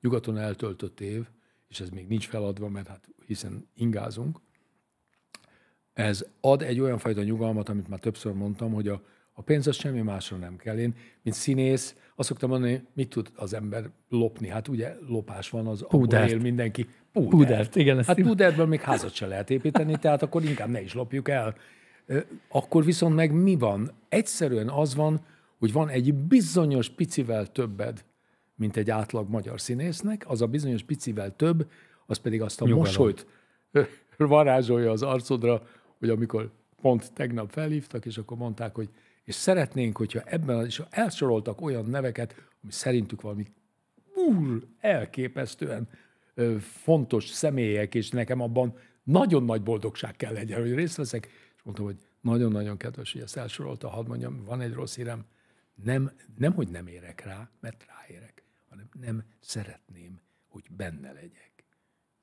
nyugaton eltöltött év, és ez még nincs feladva, mert hát hiszen ingázunk, ez ad egy olyan fajta nyugalmat, amit már többször mondtam, hogy a, a pénz az semmi másra nem kell. Én, mint színész, azt szoktam mondani, mit tud az ember lopni? Hát ugye lopás van, az abból él mindenki. Púdert. Púdert, igen. Hát púdertből még házat se lehet építeni, tehát akkor inkább ne is lopjuk el. Akkor viszont meg mi van? Egyszerűen az van, hogy van egy bizonyos picivel többed, mint egy átlag magyar színésznek, az a bizonyos picivel több, az pedig azt a Nyugalom. mosolyt varázsolja az arcodra, hogy amikor pont tegnap felhívtak, és akkor mondták, hogy és szeretnénk, hogyha ebben, és elsoroltak olyan neveket, ami szerintük valami úr, elképesztően fontos személyek, és nekem abban nagyon nagy boldogság kell legyen, hogy részt veszek, és mondtam, hogy nagyon-nagyon kedves, hogy ezt elsorolta, hadd mondjam, van egy rossz hírem, nem, nem, hogy nem érek rá, mert ráérek hanem nem szeretném, hogy benne legyek.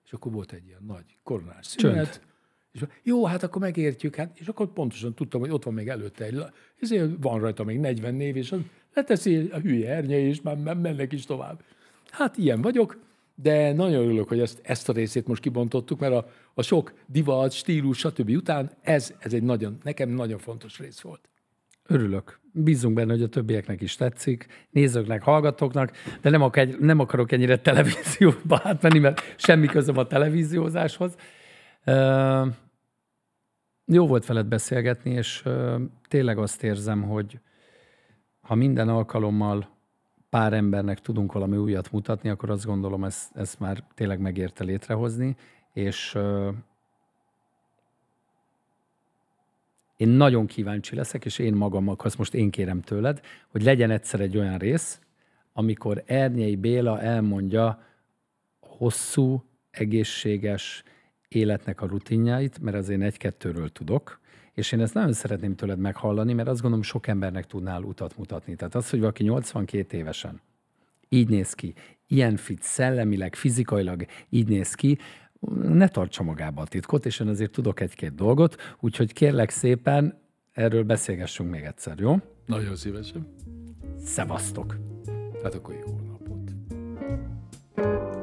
És akkor volt egy ilyen nagy koronás szünet. Csönd. És jó, hát akkor megértjük, hát, és akkor pontosan tudtam, hogy ott van még előtte egy, ezért van rajta még 40 név, és az leteszi a hülye ernye és már mennek is tovább. Hát ilyen vagyok, de nagyon örülök, hogy ezt, ezt a részét most kibontottuk, mert a, a sok divat, stílus, stb. után ez, ez egy nagyon, nekem nagyon fontos rész volt. Örülök. Bízunk benne, hogy a többieknek is tetszik, nézőknek, hallgatóknak, de nem, akar, nem akarok ennyire televízióba átmenni, mert semmi közöm a televíziózáshoz. jó volt veled beszélgetni, és tényleg azt érzem, hogy ha minden alkalommal pár embernek tudunk valami újat mutatni, akkor azt gondolom, ezt, ezt már tényleg megérte létrehozni, és Én nagyon kíváncsi leszek, és én magam, azt most én kérem tőled, hogy legyen egyszer egy olyan rész, amikor Ernyei Béla elmondja hosszú, egészséges életnek a rutinjait, mert az én egy-kettőről tudok, és én ezt nagyon szeretném tőled meghallani, mert azt gondolom, sok embernek tudnál utat mutatni. Tehát az, hogy valaki 82 évesen így néz ki, ilyen fit, szellemileg, fizikailag így néz ki, ne tartsa magába a titkot, és én azért tudok egy-két dolgot, úgyhogy kérlek szépen, erről beszélgessünk még egyszer, jó? Nagyon szívesen. Szevasztok! Hát akkor jó napot! thank you